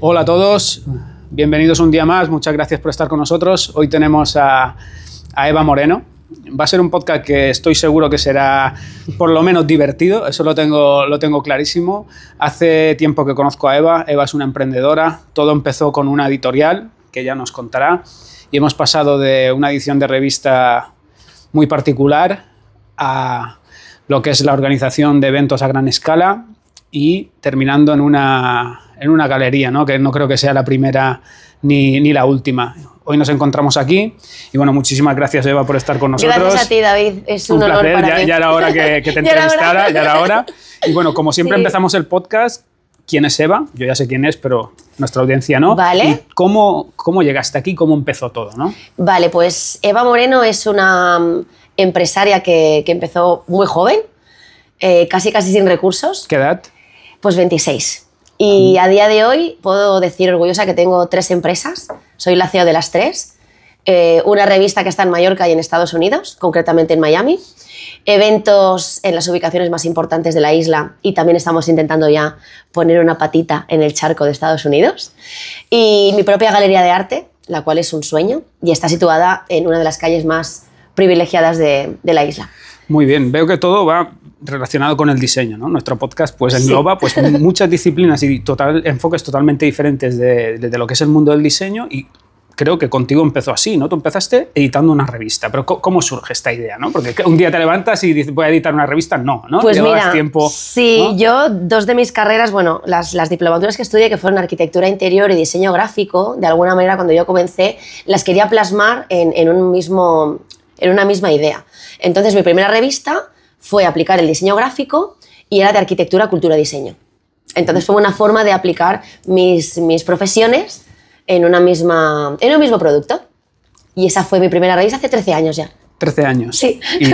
Hola a todos, bienvenidos un día más, muchas gracias por estar con nosotros. Hoy tenemos a, Eva Moreno. Va a ser un podcast que estoy seguro que será por lo menos divertido, eso lo tengo, lo tengo clarísimo. Hace tiempo que conozco a Eva, Eva es una emprendedora, todo empezó con una editorial que ya nos contará y hemos pasado de una edición de revista muy particular a lo que es la organización de eventos a gran escala y terminando en una en una galería, ¿no? que no creo que sea la primera ni, la última. Hoy nos encontramos aquí y bueno, muchísimas gracias Eva por estar con nosotros. Gracias a ti David, es un, honor ya, ya, era hora que, te entrevistara, ya era hora. Y bueno, como siempre empezamos el podcast, ¿quién es Eva? Yo ya sé quién es, pero nuestra audiencia no. Vale. cómo, llegaste aquí? ¿Cómo empezó todo? Vale, pues Eva Moreno es una mm, empresaria que, empezó muy joven, eh, casi casi sin recursos. ¿Qué edad? Pues 26. Y a día de hoy puedo decir orgullosa que tengo tres empresas, soy la CEO de las tres. Eh, una revista que está en Mallorca y en Estados Unidos, concretamente en Miami, eventos en las ubicaciones más importantes de la isla y también estamos intentando ya poner una patita en el charco de Estados Unidos, y mi propia galería de arte, la cual es un sueño y está situada en una de las calles más privilegiadas de la isla. Muy bien, veo que todo va relacionado con el diseño, ¿no? Nuestro podcast pues engloba pues muchas disciplinas y total, enfoques totalmente diferentes de, lo que es el mundo del diseño y creo que contigo empezó así, ¿no? Tú empezaste editando una revista, pero ¿cómo, surge esta idea, Porque un día te levantas y dices voy a editar una revista, no, ¿no? Pues mira, tiempo, sí, yo dos de mis carreras, bueno, las, las diplomaturas que estudié que fueron arquitectura interior y diseño gráfico, de alguna manera cuando yo comencé las quería plasmar en, un mismo en una misma idea. Entonces mi primera revista fue aplicar el diseño gráfico y era de arquitectura, cultura, diseño. Entonces fue una forma de aplicar mis, profesiones en, una misma, en un mismo producto. Y esa fue mi primera revista hace 13 años ya. 13 años. Sí. ¿Y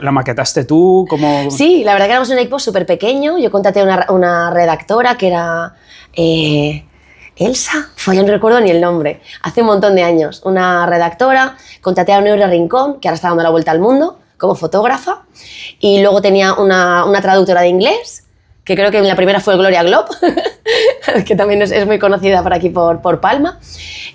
la maquetaste tú? como Sí, la verdad que éramos un equipo súper pequeño. Yo contraté a una, redactora que era eh, Elsa, fue, yo no recuerdo ni el nombre, hace un montón de años. Una redactora, contraté a un Rincón, que ahora está dando la vuelta al mundo, como fotógrafa. Y luego tenía una, traductora de inglés, que creo que la primera fue Gloria Glob, que también es, muy conocida por aquí, por, por Palma.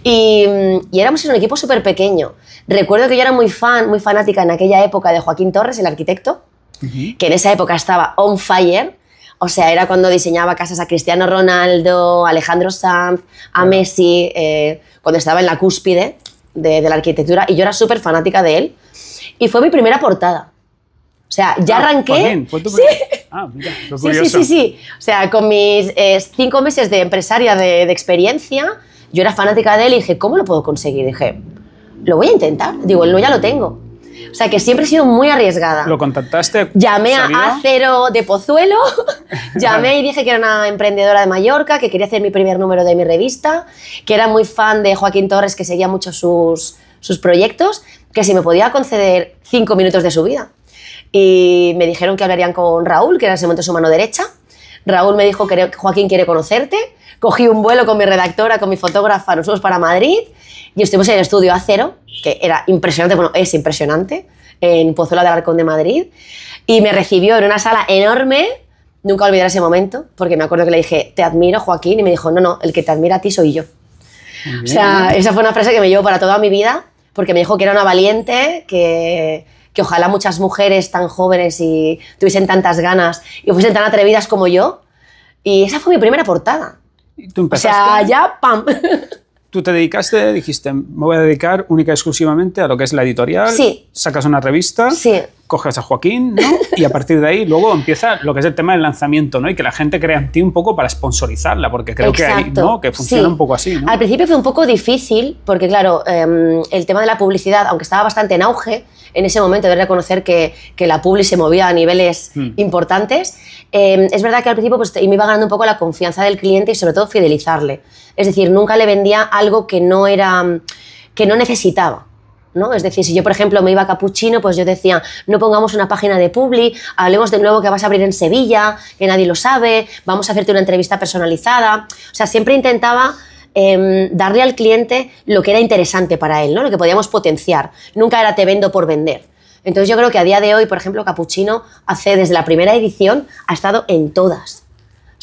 Y, éramos un equipo súper pequeño. Recuerdo que yo era muy fan, muy fanática en aquella época de Joaquín Torres, el arquitecto, que en esa época estaba on fire. O sea, era cuando diseñaba casas a Cristiano Ronaldo, Alejandro Sanz, a Messi, eh, cuando estaba en la cúspide de la arquitectura. Y yo era súper fanática de él. Y fue mi primera portada. O sea, ya ah, arranqué. ¿fue tu sí. Ah, mira, sí, sí, sí, sí. O sea, con mis eh, cinco meses de empresaria de, experiencia, yo era fanática de él y dije, ¿cómo lo puedo conseguir? Dije, lo voy a intentar. Digo, no, ya lo tengo. O sea, que siempre he sido muy arriesgada. ¿Lo contactaste? Llamé a Acero de Pozuelo, llamé y dije que era una emprendedora de Mallorca, que quería hacer mi primer número de mi revista, que era muy fan de Joaquín Torres, que seguía mucho sus, sus proyectos que si me podía conceder cinco minutos de su vida. Y me dijeron que hablarían con Raúl, que era en ese momento su mano derecha. Raúl me dijo que Joaquín quiere conocerte. Cogí un vuelo con mi redactora, con mi fotógrafa, nosotros para Madrid y estuvimos en el estudio a que era impresionante, bueno, es impresionante, en Pozuela de Alarcón de Madrid. Y me recibió en una sala enorme. Nunca olvidaré ese momento, porque me acuerdo que le dije, te admiro, Joaquín, y me dijo, no, no, el que te admira a ti soy yo. O sea, esa fue una frase que me llevo para toda mi vida porque me dijo que era una valiente, que, que ojalá muchas mujeres tan jóvenes y tuviesen tantas ganas y fuesen tan atrevidas como yo. Y esa fue mi primera portada. ¿Y tú empezaste? O sea, ya, ¡pam! Tú te dedicaste, dijiste, me voy a dedicar única y exclusivamente a lo que es la editorial. Sí. Sacas una revista. Sí coges a Joaquín, Y a partir de ahí luego empieza lo que es el tema del lanzamiento, ¿no? Y que la gente crea en ti un poco para sponsorizarla, porque creo que, ¿no? que funciona un poco así, Al principio fue un poco difícil, porque claro, em, el tema de la publicidad, aunque estaba bastante en auge, en ese momento de reconocer que, que la publi se movía a niveles hmm. importantes, em, es verdad que al principio pues, me iba ganando un poco la confianza del cliente y sobre todo fidelizarle. Es decir, nunca le vendía algo que no, era, que no necesitaba. Es decir, si yo, por ejemplo, me iba a Capuchino, pues yo decía, no pongamos una página de Publi, hablemos de nuevo que vas a abrir en Sevilla, que nadie lo sabe, vamos a hacerte una entrevista personalizada. O sea, siempre intentaba em, darle al cliente lo que era interesante para él, ¿no? Lo que podíamos potenciar. Nunca era te vendo por vender. Entonces yo creo que a día de hoy, por ejemplo, Capuchino hace desde la primera edición, ha estado en todas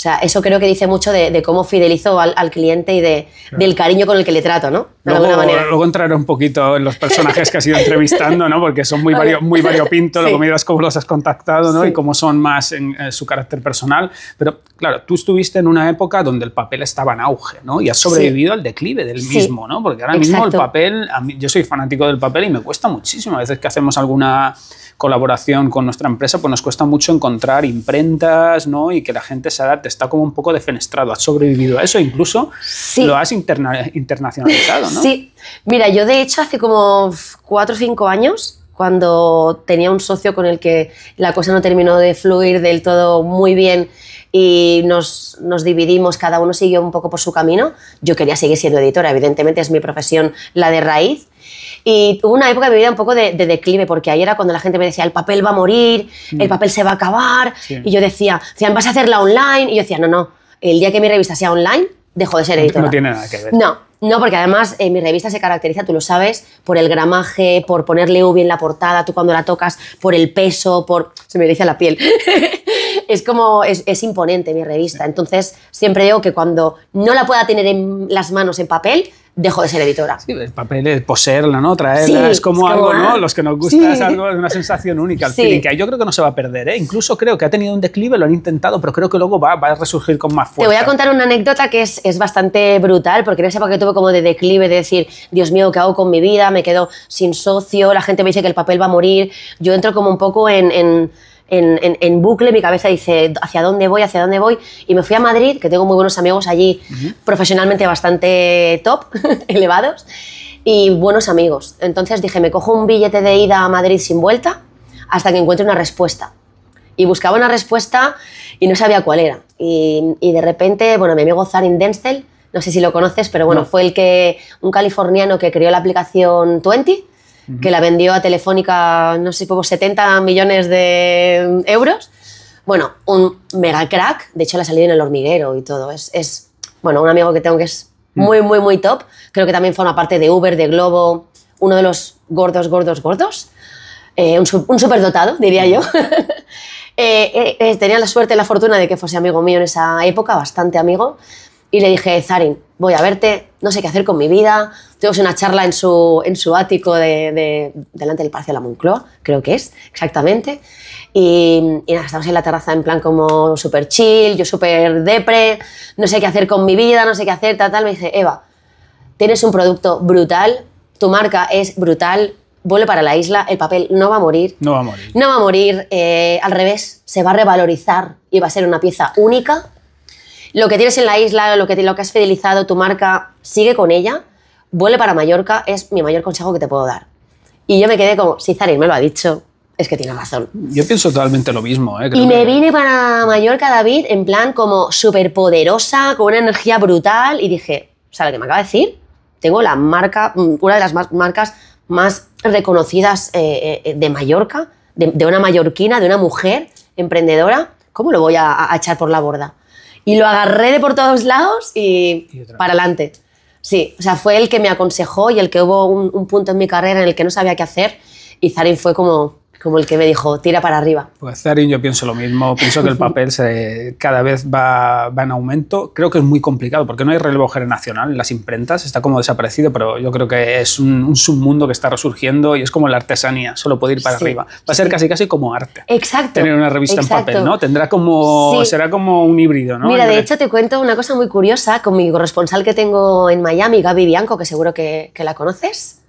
o sea, eso creo que dice mucho de, cómo fidelizo al, cliente y de, del cariño con el que le trato, ¿no? De alguna manera. Luego entraré un poquito en los personajes que has ido entrevistando, ¿no? Porque son muy, vario, muy variopinto, sí. lo cómo los has contactado, ¿no? Y cómo son más en su carácter personal. Pero claro, tú estuviste en una época donde el papel estaba en auge, ¿no? Y has sobrevivido al declive del mismo, ¿no? Porque ahora mismo el papel, yo soy fanático del papel y me cuesta muchísimo. A veces que hacemos alguna colaboración con nuestra empresa, pues nos cuesta mucho encontrar imprentas, ¿no? Y que la gente se adapte está como un poco defenestrado. Has sobrevivido a eso, incluso lo has internacionalizado, ¿no? Sí. Mira, yo de hecho hace como cuatro o cinco años cuando tenía un socio con el que la cosa no terminó de fluir del todo muy bien y nos, nos, dividimos, cada uno siguió un poco por su camino, yo quería seguir siendo editora, evidentemente es mi profesión la de raíz, y hubo una época de mi vida un poco de, declive, porque ahí era cuando la gente me decía, el papel va a morir, el mm. papel se va a acabar. Y yo decía, vas a hacerla online. Y yo decía, no, no, el día que mi revista sea online, dejo de ser editor No tiene nada que ver. No, no, porque además eh, mi revista se caracteriza, tú lo sabes, por el gramaje, por ponerle UV en la portada, tú cuando la tocas, por el peso, por... Se me dice la piel. es como, es, imponente mi revista. Entonces, siempre digo que cuando no la pueda tener en las manos en papel, dejo de ser editora. Sí, el papel es poseerla, ¿no? Traerla, es, como algo, ¿no? Ah, Los que nos gusta es algo, es una sensación única, al feeling. yo creo que no se va a perder, ¿eh? Incluso creo que ha tenido un declive, lo han intentado, pero creo que luego va, a resurgir con más fuerza. Te voy a contar una anécdota que es, bastante brutal, porque en esa época que tuve como de declive, de decir, Dios mío, ¿qué hago con mi vida? Me quedo sin socio, la gente me dice que el papel va a morir. Yo entro como un poco en en, bucle, mi cabeza dice, ¿hacia dónde voy? ¿Hacia dónde voy? Y me fui a Madrid, que tengo muy buenos amigos allí, profesionalmente bastante top, elevados, y buenos amigos. Entonces dije, me cojo un billete de ida a Madrid sin vuelta hasta que encuentre una respuesta. Y buscaba una respuesta y no sabía cuál era. Y, de repente, bueno, mi amigo Zarin Denstel, no sé si lo conoces, pero bueno, fue el que, un californiano que creó la aplicación 20 que la vendió a Telefónica, no sé, por 70 millones de euros. Bueno, un mega crack, de hecho la salió en el hormiguero y todo. Es, es, bueno, un amigo que tengo que es mm. muy, muy, muy top. Creo que también forma parte de Uber, de Globo, uno de los gordos, gordos, gordos. Eh, un, superdotado, diría yo. Eh, eh, tenía la suerte y la fortuna de que fuese amigo mío en esa época, bastante amigo. Y le dije, Zarin, voy a verte, no sé qué hacer con mi vida. Tuvimos una charla en su, en su ático de, delante del Parque de la Moncloa, creo que es, exactamente. Y, nada, estábamos en la terraza en plan como súper chill, yo súper depre, no sé qué hacer con mi vida, no sé qué hacer, tal, tal. Me dice, Eva, tienes un producto brutal, tu marca es brutal, vuelve para la isla, el papel no va a morir. No va a morir. No va a morir, eh, al revés, se va a revalorizar y va a ser una pieza única lo que tienes en la isla, lo que, lo que has fidelizado, tu marca, sigue con ella, vuelve para Mallorca, es mi mayor consejo que te puedo dar. Y yo me quedé como, si Zarin me lo ha dicho, es que tiene razón. Yo pienso totalmente lo mismo. ¿eh? y me vine para Mallorca, David, en plan como súper superpoderosa, con una energía brutal, y dije, o sea, lo que me acaba de decir, tengo la marca, mm, una de las marcas más reconocidas eh, eh, de Mallorca, de, una mallorquina, de una mujer emprendedora, ¿cómo lo voy a echar por la borda? Y lo agarré de por todos lados y, para adelante. Sí, o sea, fue el que me aconsejó y el que hubo un punto en mi carrera en el que no sabía qué hacer y Zarin fue como, como el que me dijo, tira para arriba. Pues Zarin, yo pienso lo mismo, pienso que el papel se, cada vez va, en aumento. Creo que es muy complicado porque no hay relevo generacional en las imprentas, está como desaparecido, pero yo creo que es un, submundo que está resurgiendo y es como la artesanía, solo puede ir para arriba. Va a ser casi casi como arte. Exacto. Tener una revista en papel, ¿no? Tendrá como, será como un híbrido, ¿no? Mira, de hecho te cuento una cosa muy curiosa con mi corresponsal que tengo en Miami, Gaby Bianco, que seguro que, que la conoces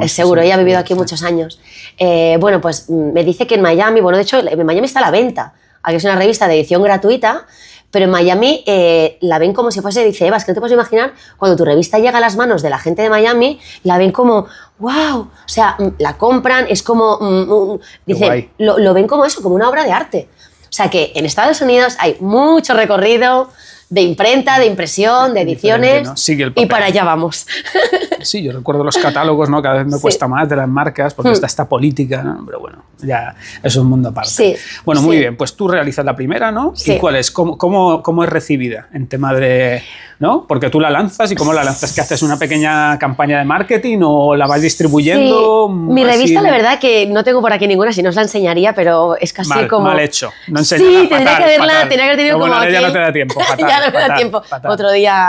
es seguro, ella ha vivido aquí muchos años. Eh, bueno, pues mm, me dice que en Miami, bueno, de hecho, en Miami está la venta. que es una revista de edición gratuita, pero en Miami eh, la ven como si fuese, dice Eva, es que no te puedes imaginar, cuando tu revista llega a las manos de la gente de Miami, la ven como, wow, o sea, mm, la compran, es como, mm, dice, lo, lo ven como eso, como una obra de arte. O sea que en Estados Unidos hay mucho recorrido, de imprenta, de impresión, de ediciones. Y para allá vamos. Sí, yo recuerdo los catálogos, ¿no? Cada vez me cuesta más de las marcas porque mm. está esta política, pero bueno, ya es un mundo aparte. Bueno, muy bien, pues tú realizas la primera, ¿no? ¿Y cuál es? ¿Cómo, es recibida en tema de... ¿no? Porque tú la lanzas y cómo la lanzas, que haces una pequeña campaña de marketing o la vas distribuyendo. Mm, mi revista, la verdad, que no tengo por aquí ninguna, si no os la enseñaría, pero es casi como. Mal hecho. No sí, tendría que verla, tendría que tener tenido como. Bueno, no te da tiempo, fatal. Otro día.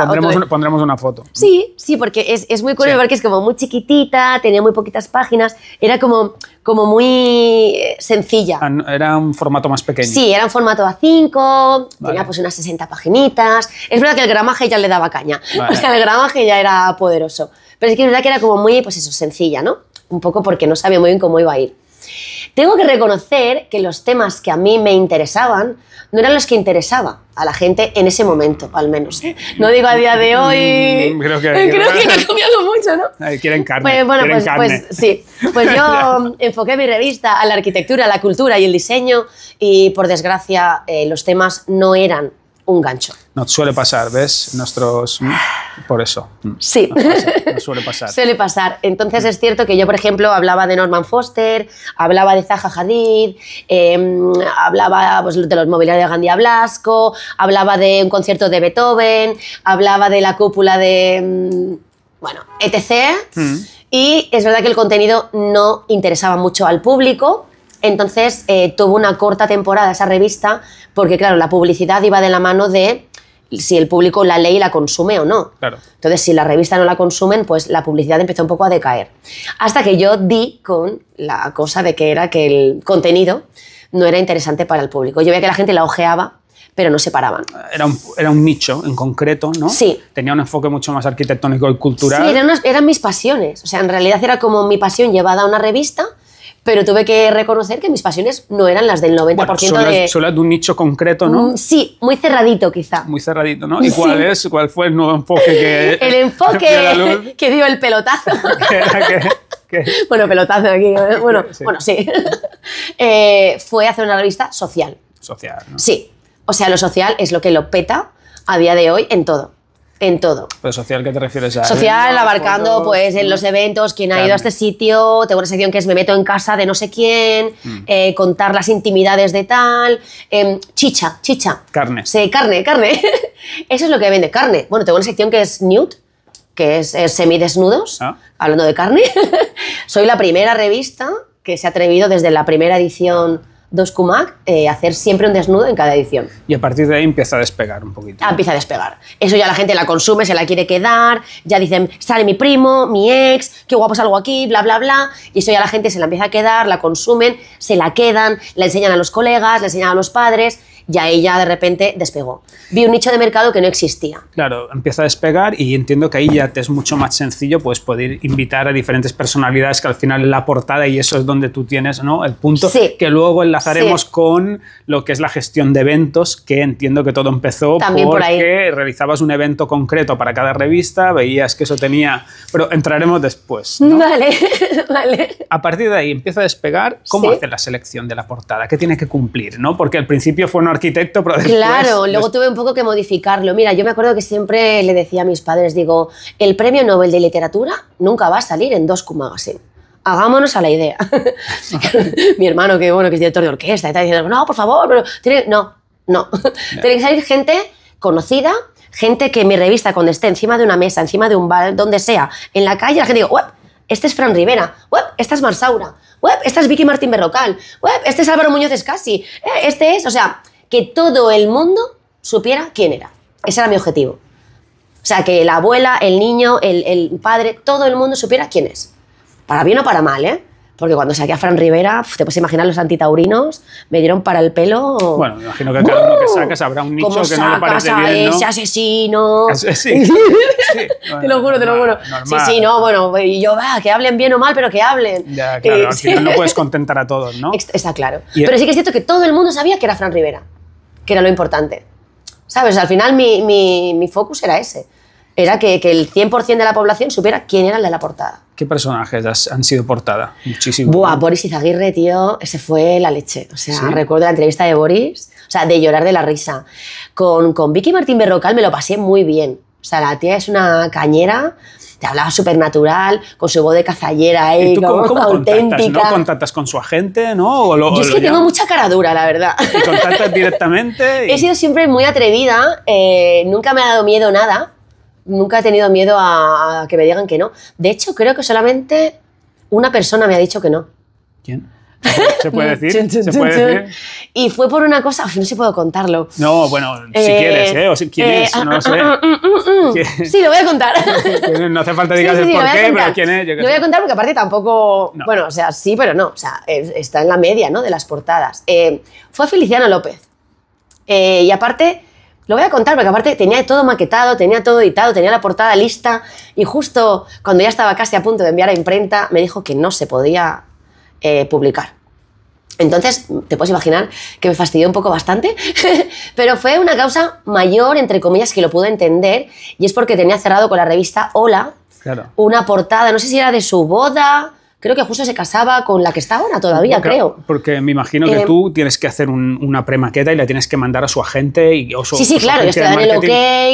Pondremos, Una, foto. Sí, sí, porque es, muy curioso porque es como muy chiquitita, tenía muy poquitas páginas, era como, como muy eh, sencilla. Ah, era un formato más pequeño. Sí, era un formato A5, tenía pues unas 60 paginitas. Es verdad que el gramaje ya le daba caña. Vale. que el gramaje ya era poderoso. Pero es que es verdad que era como muy, pues eso, sencilla, ¿no? Un poco porque no sabía muy bien cómo iba a ir. Tengo que reconocer que los temas que a mí me interesaban no eran los que interesaba a la gente en ese momento, al menos. No digo a día de mm, hoy. creo que, creo que, ha cambiado mucho, ¿no? Ay, quieren carne. Pues, bueno, pues, pues sí. Pues yo enfoqué mi revista a la arquitectura, la cultura y el diseño, y por desgracia eh, los temas no eran un gancho. no suele pasar, ¿ves? Nuestros... Mm, por eso. Mm. Sí. suele pasar. suele pasar. Entonces es cierto que yo, por ejemplo, hablaba de Norman Foster, hablaba de Zaha Hadid, em, hablaba pues, de los mobiliarios de Gandía Blasco, hablaba de un concierto de Beethoven, hablaba de la cúpula de... Mm, bueno, etc. Y es verdad que el contenido no interesaba mucho al público, entonces eh, tuvo una corta temporada esa revista porque, claro, la publicidad iba de la mano de si el público la ley la consume o no. Claro. Entonces, si la revista no la consumen, pues la publicidad empezó un poco a decaer. Hasta que yo di con la cosa de que era que el contenido no era interesante para el público. Yo veía que la gente la ojeaba, pero no se paraban. Era un, era un nicho en concreto, ¿no? Sí. Tenía un enfoque mucho más arquitectónico y cultural. Sí, eran mis pasiones. O sea, en realidad era como mi pasión llevada a una revista pero tuve que reconocer que mis pasiones no eran las del 90% bueno, solo de... de un nicho concreto, ¿no? Mm, sí, muy cerradito quizá. Muy cerradito, ¿no? ¿Y cuál, es, cuál fue el nuevo enfoque que... el enfoque que dio el pelotazo. bueno, pelotazo aquí. Bueno, sí. Bueno, sí. Eh, fue hacer una revista social. Social, ¿no? Sí. O sea, lo social es lo que lo peta a día de hoy en todo. En todo. ¿Pero social qué te refieres a? Social, abarcando pues en los mm. eventos, quién ha ido a este sitio, tengo una sección que es me meto en casa de no sé quién, mm. eh, contar las intimidades de tal, em, chicha, chicha. Carne. Sí, carne, carne. Eso es lo que vende, carne. Bueno, tengo una sección que es nude, que es, semidesnudos, ah. hablando de carne. Soy la primera revista que se ha atrevido desde la primera edición Dos eh, hacer siempre un desnudo en cada edición. Y a partir de ahí empieza a despegar un poquito. Ah, empieza a despegar. Eso ya la gente la consume, se la quiere quedar, ya dicen, sale mi primo, mi ex, qué guapo algo aquí, bla, bla, bla. Y eso ya la gente se la empieza a quedar, la consumen, se la quedan, la enseñan a los colegas, la enseñan a los padres y ahí de repente despegó. Vi un nicho de mercado que no existía. Claro, empieza a despegar y entiendo que ahí ya te es mucho más sencillo pues, poder invitar a diferentes personalidades que al final la portada y eso es donde tú tienes ¿no? el punto que luego enlazaremos con lo que es la gestión de eventos, que entiendo que todo empezó porque realizabas un evento concreto para cada revista, veías que eso tenía... Pero entraremos después. Vale, vale. A partir de ahí empieza a despegar, ¿cómo hace la selección de la portada? ¿Qué tiene que cumplir? ¿no? Porque al principio fue una arquitecto, pero Claro, luego tuve un poco que modificarlo. Mira, yo me acuerdo que siempre le decía a mis padres, digo, el premio Nobel de Literatura nunca va a salir en Dos cumagas. Magazine hagámonos a la idea. Mi hermano, que bueno, que es director de orquesta, está diciendo, no, por favor, pero tiene... no, no. tiene que salir gente conocida, gente que mi revista, cuando esté encima de una mesa, encima de un bar, donde sea, en la calle, la gente diga, web, este es Fran Rivera, web, esta es Marsaura, web, esta es Vicky Martín Berrocal, web, este es Álvaro Muñoz Escasi, eh, este es, o sea, que todo el mundo supiera quién era. Ese era mi objetivo. O sea, que la abuela, el niño, el, el padre, todo el mundo supiera quién es. Para bien o para mal, ¿eh? Porque cuando saqué a Fran Rivera, te puedes imaginar los antitaurinos, me dieron para el pelo. Bueno, imagino que cada uno que saques habrá un nicho que no le parece bien. Ese asesino. te lo juro, te lo juro. Sí, sí, no, bueno, y yo, va que hablen bien o mal, pero que hablen. Ya, eh, claro, al final no puedes contentar a todos, ¿no? Está claro. pero eh sí que es cierto que todo el mundo sabía que era Fran Rivera que era lo importante. ¿Sabes? Al final mi, mi, mi focus era ese. Era que, que el 100% de la población supiera quién era el de la portada. ¿Qué personajes han sido portada? Muchísimo. Buah, Boris Izaguirre, tío, ese fue la leche. O sea, recuerdo la entrevista de Boris, o sea, de llorar de la risa. Con, con Vicky Martín Berrocal me lo pasé muy bien. O sea, la tía es una cañera te hablaba súper natural, con su voz de cazallera ahí, ¿Y tú ¿cómo auténtica. Contactas, ¿no? ¿Contactas con su agente? ¿no? Yo es que tengo mucha cara dura, la verdad. ¿Y contactas directamente? He sido siempre muy atrevida, eh, nunca me ha dado miedo nada, nunca he tenido miedo a, a que me digan que no. De hecho, creo que solamente una persona me ha dicho que no. ¿Quién? ¿Se puede decir? ¿Se puede decir? Y fue por una cosa, no sé si puedo contarlo. No, bueno, si eh, quieres, ¿eh? O si eh, quieres, ah, no lo ah, sé. Ah, sí, lo voy a contar. no hace falta digas el porqué, pero quién es. lo voy a contar porque aparte tampoco... Bueno, o sea, sí, pero no. O sea, está en la media, ¿no? De las portadas. Eh, fue Feliciano López. Eh, y aparte... Lo voy a contar porque aparte tenía todo maquetado, tenía todo editado, tenía la portada lista y justo cuando ya estaba casi a punto de enviar a imprenta me dijo que no se podía eh, publicar. Entonces, te puedes imaginar que me fastidió un poco bastante, pero fue una causa mayor, entre comillas, que lo pude entender, y es porque tenía cerrado con la revista Hola una portada, no sé si era de su boda creo que justo se casaba con la que está ahora todavía, creo. Porque me imagino que eh, tú tienes que hacer un, una premaqueta y la tienes que mandar a su agente. Y, sí, sí, claro, ellos te dan el ok,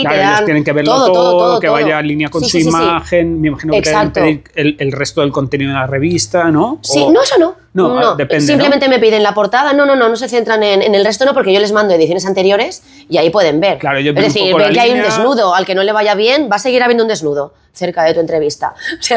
claro, tienen que verlo todo, todo, que vaya en línea con su imagen. me imagino que te deben pedir el, el, resto del contenido de la revista, ¿no? Sí, no, eso no. No, ah, no Simplemente me piden la portada. No, no, no, no se centran en, el resto, no, porque yo les mando ediciones anteriores y ahí pueden ver. Claro, yo es decir, ven que hay un desnudo. Al que no le vaya bien, va a seguir habiendo un desnudo cerca de tu entrevista. Yo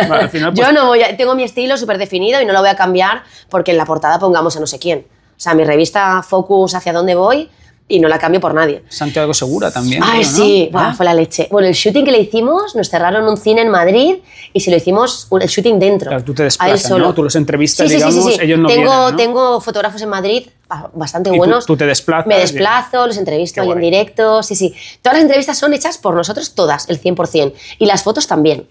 pues no voy tengo mi estilo súper definido y no lo voy a cambiar porque en la portada pongamos a no sé quién. O sea, mi revista Focus, hacia dónde voy, y no la cambio por nadie. Santiago Segura también. Ay, sí, ah. fue la leche. Bueno, el shooting que le hicimos, nos cerraron un cine en Madrid y se lo hicimos el shooting dentro. Claro, tú te desplazas, solo. Tú los entrevistas, sí, digamos, ellos no tengo, vienen, ¿no? Tengo fotógrafos en Madrid ah, bastante buenos. Tú, te desplazas. Me desplazo, los entrevisto en directo, sí, sí. Todas las entrevistas son hechas por nosotros todas, el 100%. Y las fotos también.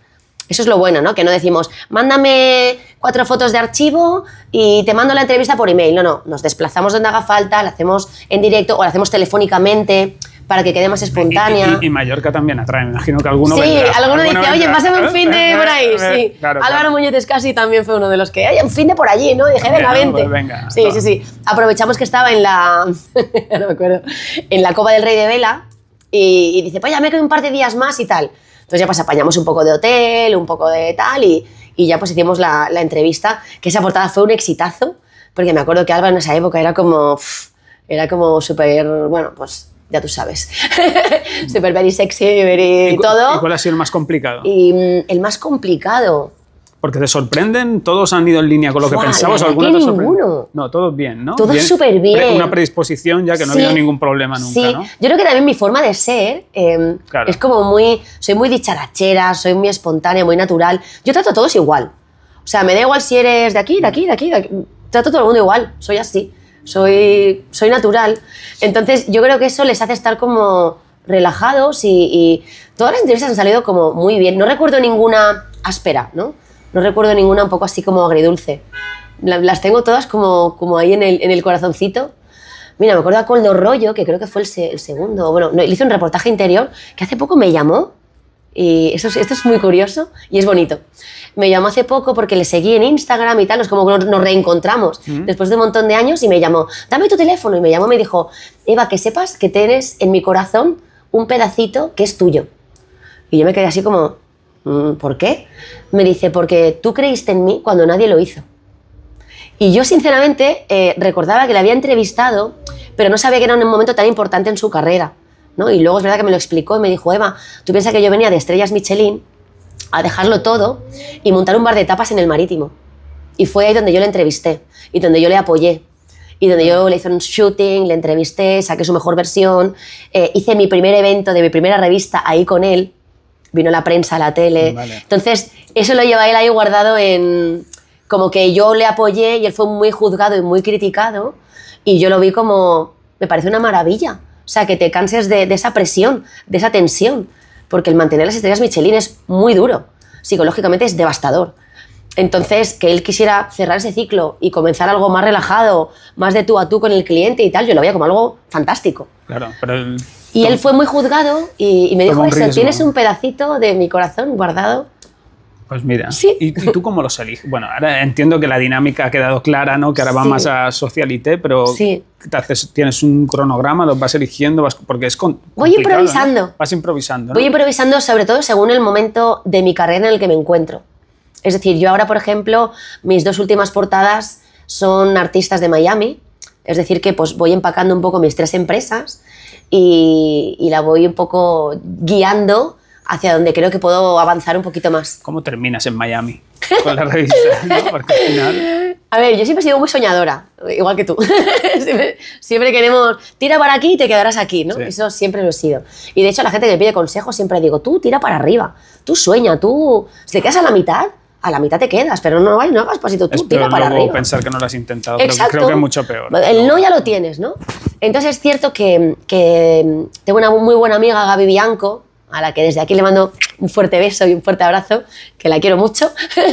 Eso es lo bueno, ¿no? Que no decimos, mándame cuatro fotos de archivo y te mando la entrevista por email. No, no, nos desplazamos donde haga falta, la hacemos en directo o la hacemos telefónicamente para que quede más espontánea. Y, Mallorca también atrae, imagino que alguno Sí, alguno, dice, oye, pásame un fin de por ahí. Sí. Álvaro casi también fue uno de los que, oye, un fin de por allí, ¿no? dije, venga, vente. Pues sí, sí, sí. Aprovechamos que estaba en la. no me acuerdo. En la Copa del Rey de Vela y, dice, pues ya me quedo un par de días más y tal. Entonces ya pues apañamos un poco de hotel, un poco de tal y, y ya pues hicimos la, la, entrevista, que esa portada fue un exitazo, porque me acuerdo que Alba en esa época era como, era como súper, bueno, pues ya tú sabes, súper very sexy, very ¿Y todo. ¿Y cuál ha sido el más complicado? Y mm, el más complicado porque te sorprenden, todos han ido en línea con lo que pensábamos. algunos o ¿Alguna te No, todos bien, ¿no? Todos súper bien. Una predisposición ya que no ha habido ningún problema nunca. Sí, yo creo que también mi forma de ser em, es como muy. Soy muy dicharachera, soy muy espontánea, muy natural. Yo trato a todos igual. O sea, me da igual si eres de aquí, de aquí, de aquí. Trato a todo el mundo igual, soy así. Soy, soy natural. Entonces, yo creo que eso les hace estar como relajados y todas las entrevistas han salido como muy bien. No recuerdo ninguna áspera, ¿no? no recuerdo ninguna un poco así como agridulce. Las tengo todas como, como ahí en el, en el corazoncito. Mira, me acuerdo a Coldo Rollo, que creo que fue el, segundo, bueno, no, hizo un reportaje interior que hace poco me llamó. Y esto es, esto es muy curioso y es bonito. Me llamó hace poco porque le seguí en Instagram y tal, nos, como nos, reencontramos después de un montón de años y me llamó, dame tu teléfono. Y me llamó y me dijo, Eva, que sepas que tienes en mi corazón un pedacito que es tuyo. Y yo me quedé así como, Mm. ¿por qué? Me dice, porque tú creíste en mí cuando nadie lo hizo. Y yo sinceramente eh, recordaba que le había entrevistado, pero no sabía que era un momento tan importante en su carrera. ¿no? Y luego es verdad que me lo explicó y me dijo, Eva, tú piensas que yo venía de Estrellas Michelin a dejarlo todo y montar un bar de tapas en el marítimo. Y fue ahí donde yo le entrevisté y donde yo le apoyé. Y donde yo le hice un shooting, le entrevisté, saqué su mejor versión, eh, hice mi primer evento de mi primera revista ahí con él vino la prensa, la tele. Mm, Entonces, eso lo lleva él ahí guardado en. Como que yo le apoyé y él fue muy juzgado y muy criticado. Y yo lo vi como. Me parece una maravilla. O sea, que te canses de, esa presión, de esa tensión. Porque el mantener las estrellas Michelin es muy duro. Psicológicamente es devastador. Entonces, que él quisiera cerrar ese ciclo y comenzar algo más relajado, más de tú a tú con el cliente y tal, yo lo veía como algo fantástico. Claro, pero y él fue muy juzgado y, me dijo eso, tienes un pedacito de mi corazón guardado. Pues mira, ¿Y, tú cómo los eliges? Bueno, ahora entiendo que la dinámica ha quedado clara, ¿no? Que ahora va más a socialité, pero sí. te tienes un cronograma, los vas eligiendo, vas, porque es con, Voy improvisando. Vas improvisando. Voy improvisando sobre todo según el momento de mi carrera en el que me encuentro. Es decir, yo ahora, por ejemplo, mis dos últimas portadas son artistas de Miami, es decir, que pues voy empacando un poco mis tres empresas y, la voy un poco guiando hacia donde creo que puedo avanzar un poquito más. ¿Cómo terminas en Miami con la revista? ¿no? final... A ver, yo siempre he sido muy soñadora, igual que tú. siempre, queremos, tira para aquí y te quedarás aquí, ¿no? Eso siempre lo he sido. Y de hecho, la gente que pide consejos siempre digo, tú tira para arriba, tú sueña, tú, se te quedas a la mitad, a la mitad te quedas, pero no, no, no hagas pasito tú, tira para no, pensar que no lo has intentado, Creo, que es mucho peor. El no ya lo tienes, ¿no? Entonces es cierto que, tengo una muy buena amiga, Gaby Bianco, a la que desde aquí le mando un fuerte beso y un fuerte abrazo, que la quiero mucho,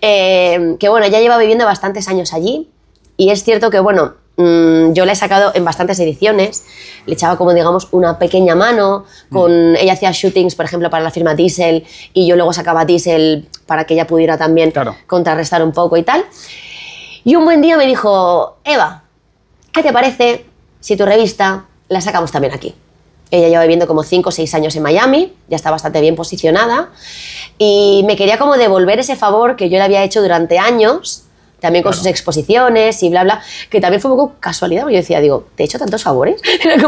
eh, que bueno, ya lleva viviendo bastantes años allí y es cierto que bueno, Mm, yo la he sacado en bastantes ediciones, le echaba como digamos una pequeña mano, con, mm. ella hacía shootings por ejemplo para la firma Diesel y yo luego sacaba Diesel para que ella pudiera también contrarrestar un poco y tal. Y un buen día me dijo, Eva, ¿qué te parece si tu revista la sacamos también aquí? Ella lleva viviendo como 5 o 6 años en Miami, ya está bastante bien posicionada, y me quería como devolver ese favor que yo le había hecho durante años también con sus exposiciones y bla, bla, que también fue un poco casualidad, porque yo decía, digo, ¿te he hecho tantos favores?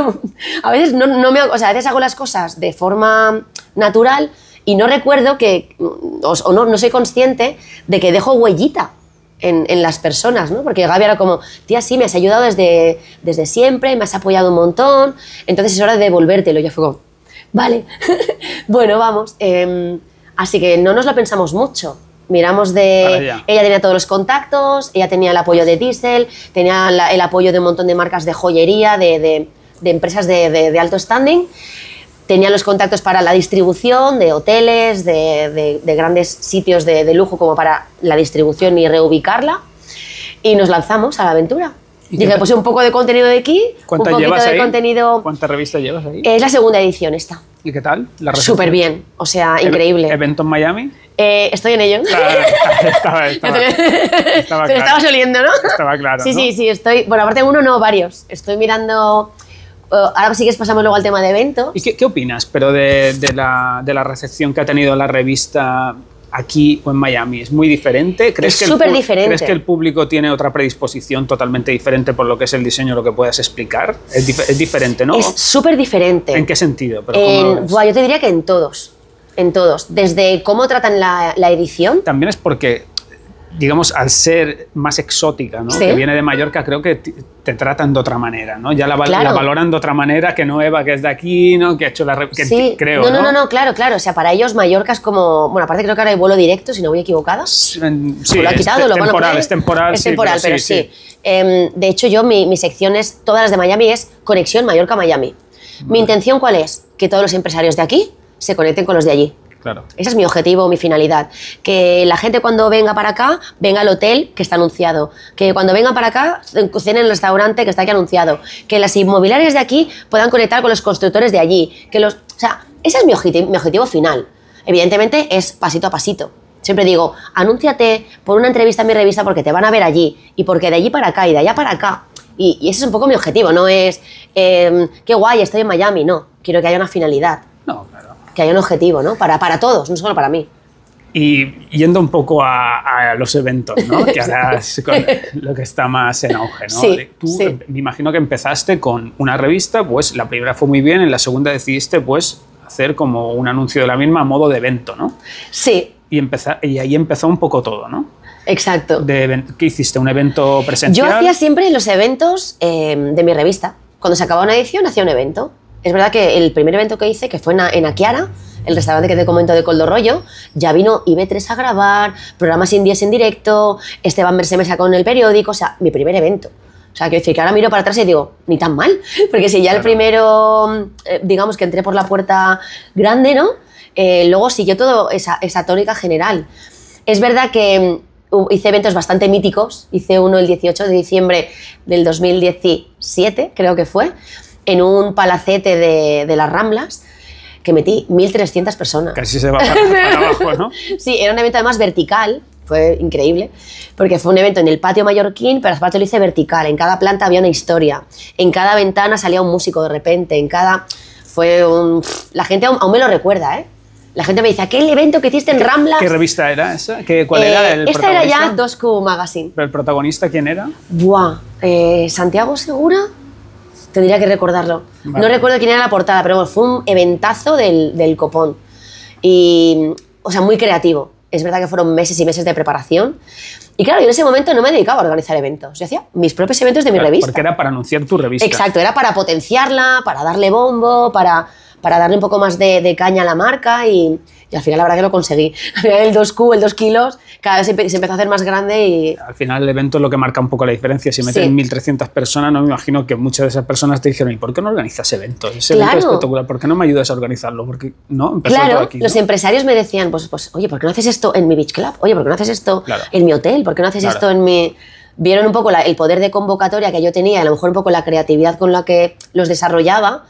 a veces no, no me, o sea, a veces hago las cosas de forma natural y no recuerdo que, o, no, no soy consciente de que dejo huellita en, en, las personas, ¿no? Porque Gaby era como, tía, sí, me has ayudado desde, desde siempre, me has apoyado un montón, entonces es hora de devolvértelo. yo fue como, vale, bueno, vamos. Em, así que no nos lo pensamos mucho. Miramos de... Ella tenía todos los contactos, ella tenía el apoyo de Diesel, tenía el apoyo de un montón de marcas de joyería, de, empresas de, alto standing. Tenía los contactos para la distribución de hoteles, de, grandes sitios de, lujo como para la distribución y reubicarla. Y nos lanzamos a la aventura. Dije, pues un poco de contenido de aquí, un poquito contenido... ¿Cuántas llevas ahí? Es la segunda edición esta qué tal? Súper bien, o sea, increíble. ¿Evento en Miami? Eh, estoy en ello. Claro, estaba, estaba, estaba oliendo, ¿no? Estaba claro. Sí, sí, sí, estoy. Bueno, aparte uno, no, varios. Estoy mirando. Eh, ahora sí que pasamos luego al tema de eventos. ¿Y qué, opinas, pero de la recepción que ha tenido la revista aquí o en Miami? ¿Es muy diferente? ¿Crees es súper diferente. ¿Crees que el público tiene otra predisposición totalmente diferente por lo que es el diseño, lo que puedas explicar? Es, diferente, ¿no? Es súper diferente. ¿En qué sentido? yo te diría que en todos. En todos. Desde cómo tratan la edición. También es porque digamos, al ser más exótica, ¿no? que viene de Mallorca, creo que te tratan de otra manera, ¿no? Ya la, valoran de otra manera que no Eva, que es de aquí, ¿no? Que ha hecho la... Que creo, no, no, no, claro, claro. O sea, para ellos Mallorca es como... Bueno, aparte creo que ahora hay vuelo directo, si no voy equivocada. Sí, es temporal, Es temporal, pero, sí. Em, de hecho, yo, mi, mis secciones, todas las de Miami, es conexión Mallorca-Miami. Mi intención, ¿cuál es? Que todos los empresarios de aquí se conecten con los de allí. Claro. Ese es mi objetivo, mi finalidad. Que la gente cuando venga para acá, venga al hotel que está anunciado. Que cuando venga para acá, cocine en el restaurante que está aquí anunciado. Que las inmobiliarias de aquí puedan conectar con los constructores de allí. Que los, o sea, ese es mi objetivo, final. Evidentemente es pasito a pasito. Siempre digo, anúnciate por una entrevista en mi revista porque te van a ver allí y porque de allí para acá y de allá para acá. Y, ese es un poco mi objetivo, no es em, qué guay, estoy en Miami, no, quiero que haya una finalidad. No, que haya un objetivo, ¿no? Para, para todos, no solo para mí. Y yendo un poco a, los eventos, ¿no? que ahora es lo que está más en auge. ¿no? Tú eh, me imagino que empezaste con una revista, pues la primera fue muy bien, en la segunda decidiste pues hacer como un anuncio de la misma a modo de evento, ¿no? Sí. Y, empezar, y ahí empezó un poco todo, ¿no? Exacto. De, ¿Qué hiciste? ¿Un evento presencial? Yo hacía siempre los eventos eh, de mi revista. Cuando se acababa una edición, hacía un evento. Es verdad que el primer evento que hice, que fue en Akiara, el restaurante que te comento de Coldo Rollo, ya vino IB3 a grabar, programas indies en directo, Esteban Merce me sacó en el periódico, o sea, mi primer evento. O sea, decir que ahora miro para atrás y digo, ni tan mal, porque si ya el primero, eh, digamos que entré por la puerta grande, ¿no? Eh, luego siguió todo esa, esa tónica general. Es verdad que mm, hice eventos bastante míticos, hice uno el 18 de diciembre del 2017, creo que fue, en un palacete de, de las Ramblas que metí 1.300 personas. Casi se va para, abajo, ¿no? Sí, era un evento además vertical, fue increíble, porque fue un evento en el patio mallorquín, pero patio lo hice vertical, en cada planta había una historia, en cada ventana salía un músico de repente, en cada... Fue un... La gente aún, me lo recuerda, ¿eh? La gente me dice, ¿qué evento que hiciste en Ramblas... ¿Qué revista era esa? ¿Qué, ¿Cuál eh, era el Esta era ya 2Q Magazine. ¿Pero el protagonista quién era? Buah, eh, Santiago Segura... Tendría que recordarlo. No recuerdo quién era la portada, pero fue un eventazo del, del copón. Y, o sea, muy creativo. Es verdad que fueron meses y meses de preparación. Y claro, yo en ese momento no me dedicaba a organizar eventos. Yo hacía mis propios eventos de mi revista. Porque era para anunciar tu revista. Exacto, era para potenciarla, para darle bombo, para, para darle un poco más de, de caña a la marca y, y al final la verdad que lo conseguí. el 2Q, el 2 kilos, cada vez se, empezó a hacer más grande y... Al final el evento es lo que marca un poco la diferencia. Si meten 1.300 personas, no me imagino que muchas de esas personas te dijeron, ¿y por qué no organizas eventos? es espectacular, ¿por qué no me ayudas a organizarlo? Porque no, claro, los empresarios me decían, pues, pues, oye, ¿por qué no haces esto en mi beach club? Oye, ¿por qué no haces esto en mi hotel? ¿Por qué no haces esto en mi vieron un poco el poder de convocatoria que yo tenía, a lo mejor un poco la creatividad con la que los desarrollaba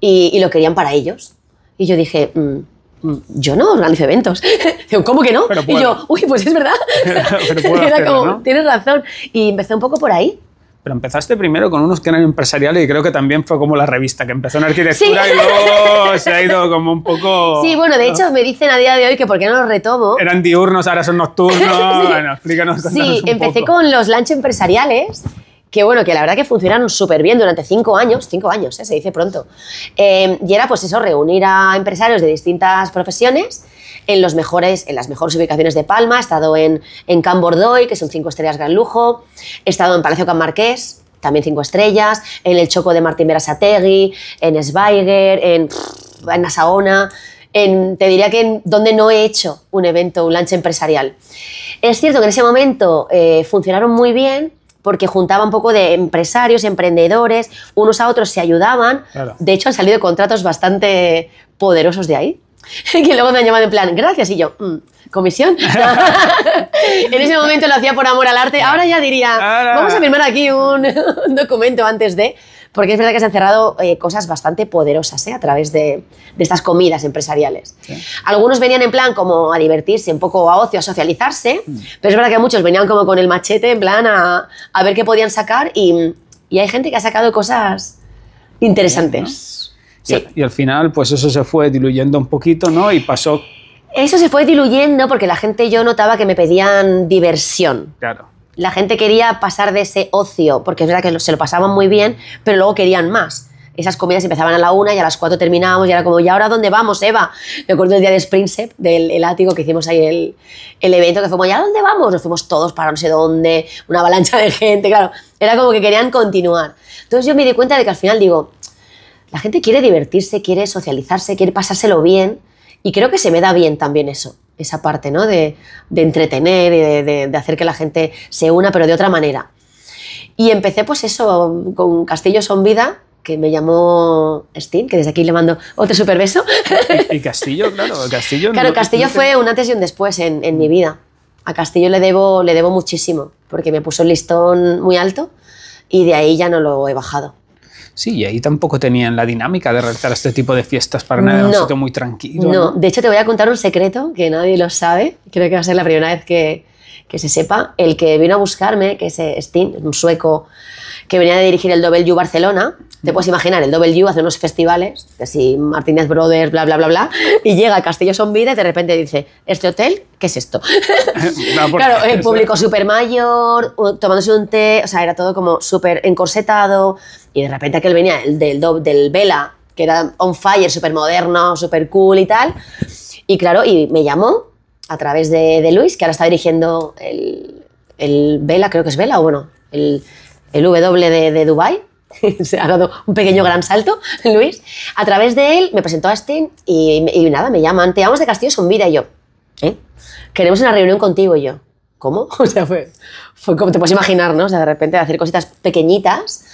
y, lo querían para ellos. Y yo dije, mm, yo no organizo eventos. ¿Cómo que no? Y yo, uy, pues es verdad. Pero como, tienes razón. Y empecé un poco por ahí. Pero empezaste primero con unos que eran empresariales y creo que también fue como la revista, que empezó en arquitectura y luego se ha ido como un poco... Sí, bueno, de hecho me dicen a día de hoy que por qué no los retomo. Eran diurnos, ahora son nocturnos. sí. Bueno, explícanos. Sí, empecé con los lunch empresariales que bueno, que la verdad que funcionaron súper bien durante cinco años, cinco años, ¿eh? se dice pronto. Em, y era pues eso, reunir a empresarios de distintas profesiones en, los mejores, en las mejores ubicaciones de Palma, he estado en, en Can que son cinco estrellas gran lujo, he estado en Palacio Can Marqués, también cinco estrellas, en El Choco de Martín Berasategui, en Zweiger, en, en Nasaona, en, te diría que en donde no he hecho un evento, un lanche empresarial. Es cierto que en ese momento eh, funcionaron muy bien, porque juntaba un poco de empresarios, emprendedores, unos a otros se ayudaban. De hecho, han salido contratos bastante poderosos de ahí. que luego me han llamado en plan, gracias, y yo, mm, comisión. en ese momento lo hacía por amor al arte, ahora ya diría, vamos a firmar aquí un documento antes de... Porque es verdad que se han cerrado eh, cosas bastante poderosas eh, a través de, estas comidas empresariales. Algunos venían en plan como a divertirse, un poco a ocio, a socializarse, mm. pero es verdad que muchos venían como con el machete en plan a, ver qué podían sacar y, hay gente que ha sacado cosas interesantes. Y, y al final, pues eso se fue diluyendo un poquito, ¿no? Y pasó eso se fue diluyendo porque la gente yo notaba que me pedían diversión. Claro la gente quería pasar de ese ocio, porque es verdad que se lo pasaban muy bien, pero luego querían más. Esas comidas empezaban a la una y a las cuatro terminábamos y era como, ¿y ahora dónde vamos, Eva? Me acuerdo el día de Sprinsep del el ático que hicimos ahí el, evento, que fue como, ¿y dónde vamos? Nos fuimos todos para no sé dónde, una avalancha de gente, claro. Era como que querían continuar. Entonces yo me di cuenta de que al final digo, la gente quiere divertirse, quiere socializarse, quiere pasárselo bien y creo que se me da bien también eso esa parte ¿no? de, de entretener y de, de, hacer que la gente se una, pero de otra manera. Y empecé pues eso, con Castillo Son Vida, que me llamó Steve, que desde aquí le mando otro super beso. Y, Castillo, claro, Castillo. Claro, Castillo fue un antes y un después en, en, mi vida. A Castillo le debo, le debo muchísimo, porque me puso el listón muy alto y de ahí ya no lo he bajado. Sí, y ahí tampoco tenían la dinámica de realizar este tipo de fiestas para nada, un sitio muy tranquilo. no, de hecho te voy a contar un secreto que nadie lo sabe. Creo que va a ser la primera vez que, que se sepa, el que vino a buscarme, que es eh, Steen, un sueco que venía de dirigir el W Barcelona. Te puedes imaginar, el W hace unos festivales, así Martínez Brothers, bla, bla, bla, bla, y llega a Castillo Son y de repente dice, ¿este hotel? ¿Qué es esto? claro, el público ¿eh? súper mayor, tomándose un té, o sea, era todo como súper encorsetado, y de repente aquel venía del, del, del Vela, que era on fire, súper moderno, súper cool y tal, y claro, y me llamó a través de, Luis, que ahora está dirigiendo el, Vela, creo que es Vela, o bueno, el, el W de, de Dubai. Se ha dado un pequeño gran salto, Luis. A través de él me presentó a Steam y, nada, me llaman, te llamamos de Castillo son vida y yo. ¿eh? Queremos una reunión contigo y yo. ¿Cómo? O sea, fue, fue como te puedes imaginar, ¿no? O sea, de repente hacer cositas pequeñitas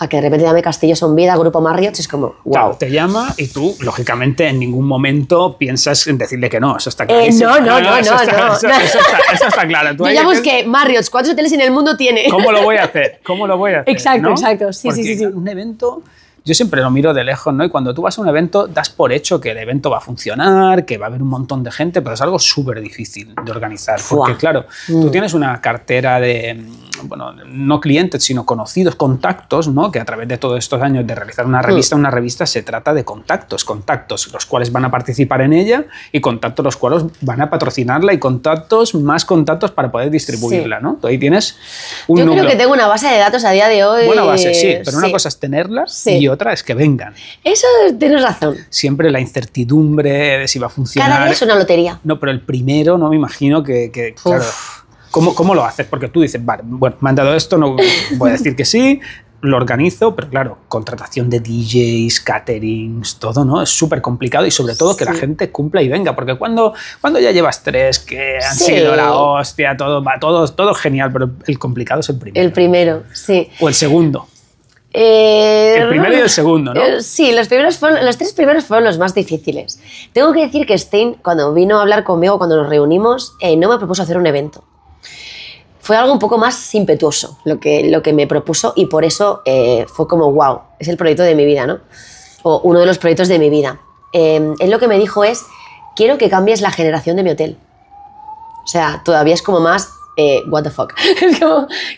a que de repente llame Castillo Son Vida, Grupo Marriott, es como, wow. te llama y tú, lógicamente, en ningún momento piensas en decirle que no, eso está eh, claro. no, no, no, no, eso está, claro. Tú Yo ya que... Marriott, ¿cuántos hoteles en el mundo tiene? ¿Cómo lo voy a hacer? ¿Cómo lo voy a hacer? Exacto, exacto, sí, Porque sí, sí, Un evento yo siempre lo miro de lejos, ¿no? Y cuando tú vas a un evento, das por hecho que el evento va a funcionar, que va a haber un montón de gente, pero es algo súper difícil de organizar. Porque, claro, tú mm. tienes una cartera de bueno, no clientes, sino conocidos, contactos, ¿no? que a través de todos estos años de realizar una revista, una revista se trata de contactos, contactos los cuales van a participar en ella y contactos los cuales van a patrocinarla y contactos, más contactos para poder distribuirla. ¿no? tienes un Yo creo que tengo una base de datos a día de hoy. Una base, sí, pero una cosa es tenerlas y otra es que vengan. Eso tienes razón. Siempre la incertidumbre de si va a funcionar. Cada día es una lotería. No, pero el primero no me imagino que, ¿Cómo, ¿Cómo lo haces? Porque tú dices, vale, bueno, me han dado esto, no voy a decir que sí, lo organizo, pero claro, contratación de DJs, caterings, todo, ¿no? Es súper complicado y sobre todo que la gente cumpla y venga, porque cuando, cuando ya llevas tres que han sido la hostia, todo va, todo, todo genial, pero el complicado es el primero. El primero, sí. O el segundo. Eh, el primero y el segundo, ¿no? Eh, sí, los, primeros los tres primeros fueron los más difíciles. Tengo que decir que Stein, cuando vino a hablar conmigo, cuando nos reunimos, eh, no me propuso hacer un evento fue algo un poco más impetuoso lo que, lo que me propuso y por eso eh, fue como, wow, es el proyecto de mi vida, ¿no? O uno de los proyectos de mi vida. Eh, él lo que me dijo es, quiero que cambies la generación de mi hotel. O sea, todavía es como más, eh, what the fuck. es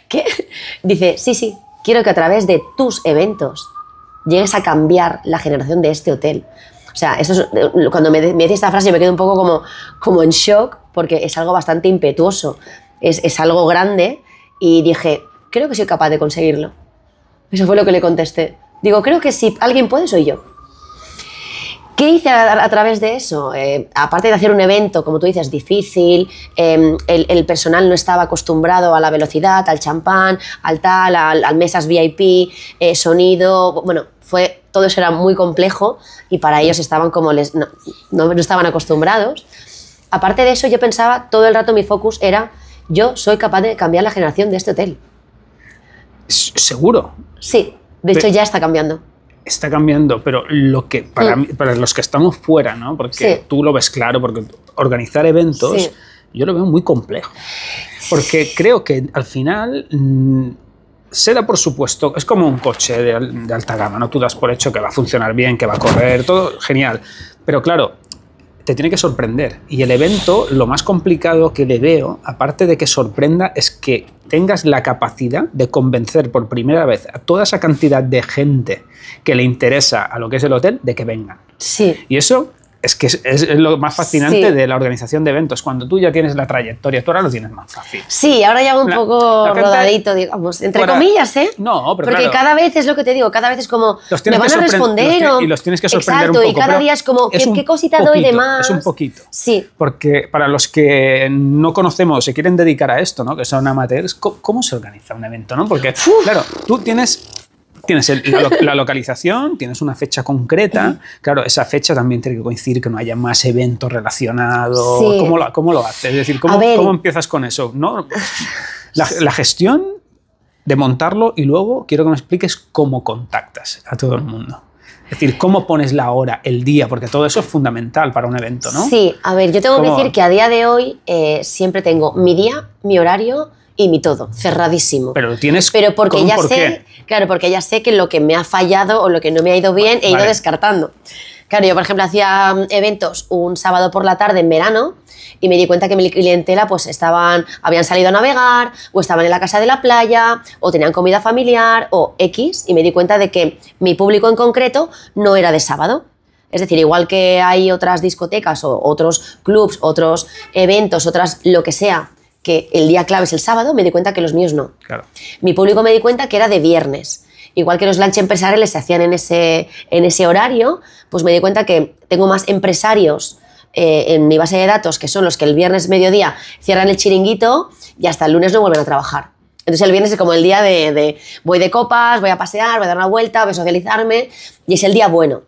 ¿qué? Dice, sí, sí, quiero que a través de tus eventos llegues a cambiar la generación de este hotel. O sea, eso cuando me, dice esta frase me quedo un poco como, como en shock porque es algo bastante impetuoso es, algo grande y dije, creo que soy capaz de conseguirlo. Eso fue lo que le contesté. Digo, creo que si alguien puede, soy yo. ¿Qué hice a, través de eso? Eh, aparte de hacer un evento, como tú dices, difícil, em, el, personal no estaba acostumbrado a la velocidad, al champán, al tal, al, mesas VIP, eh, sonido, bueno, fue, todo eso era muy complejo y para ellos estaban como les, no estaban acostumbrados. Aparte de eso, yo pensaba, todo el rato mi focus era yo soy capaz de cambiar la generación de este hotel. ¿Seguro? Sí, de hecho ya está cambiando. Está cambiando, pero lo que para, mm. mí, para los que estamos fuera, ¿no? Porque tú lo ves claro, porque organizar eventos yo lo veo muy complejo. Porque creo que al final mm, será por supuesto, es como un coche de, de, alta gama, ¿no? Tú das por hecho que va a funcionar bien, que va a correr, todo genial. Pero claro, te tiene que sorprender. Y el evento, lo más complicado que le veo, aparte de que sorprenda, es que tengas la capacidad de convencer por primera vez a toda esa cantidad de gente que le interesa a lo que es el hotel de que vengan. Sí. Y eso es que es, lo más fascinante de la organización de eventos. Cuando tú ya tienes la trayectoria, tú ahora lo tienes más fácil. Sí, ahora ya un poco rodadito, digamos. Entre comillas, ¿eh? No, pero Porque cada vez es lo que te digo, cada vez es como, me van a responder Y los tienes que sorprender y cada día es como, ¿qué, cosita doy de más? Es un poquito. Sí. Porque para los que no conocemos, se quieren dedicar a esto, ¿no? Que son amateurs, ¿cómo, se organiza un evento, no? Porque, claro, tú tienes Tienes la, localización, tienes una fecha concreta. Claro, esa fecha también tiene que coincidir que no haya más eventos relacionados. ¿Cómo, lo, haces? Es decir, ¿cómo, empiezas con eso? ¿No? La, gestión de montarlo y luego quiero que me expliques cómo contactas a todo el mundo. Es decir, cómo pones la hora, el día, porque todo eso es fundamental para un evento, ¿no? Sí, a ver, yo tengo que decir que a día de hoy eh, siempre tengo mi día, mi horario, y mi todo, cerradísimo. Pero tienes Pero porque ya sé, claro, porque ya sé que lo que me ha fallado o lo que no me ha ido bien he ido descartando. Claro, yo por ejemplo hacía mm, eventos un sábado por la tarde en verano y me di cuenta que mi clientela pues estaban, habían salido a navegar o estaban en la casa de la playa o tenían comida familiar o X y me di cuenta de que mi público en concreto no era de sábado. Es decir, igual que hay otras discotecas o otros clubs, otros eventos, otras lo que sea, que el día clave es el sábado, me di cuenta que los míos no. Mi público me di cuenta que era de viernes. Igual que los lunch empresariales se hacían en ese, en ese horario, pues me di cuenta que tengo más empresarios eh, en mi base de datos, que son los que el viernes mediodía cierran el chiringuito y hasta el lunes no vuelven a trabajar. Entonces el viernes es como el día de, de, voy de copas, voy a pasear, voy a dar una vuelta, voy a socializarme y es el día bueno.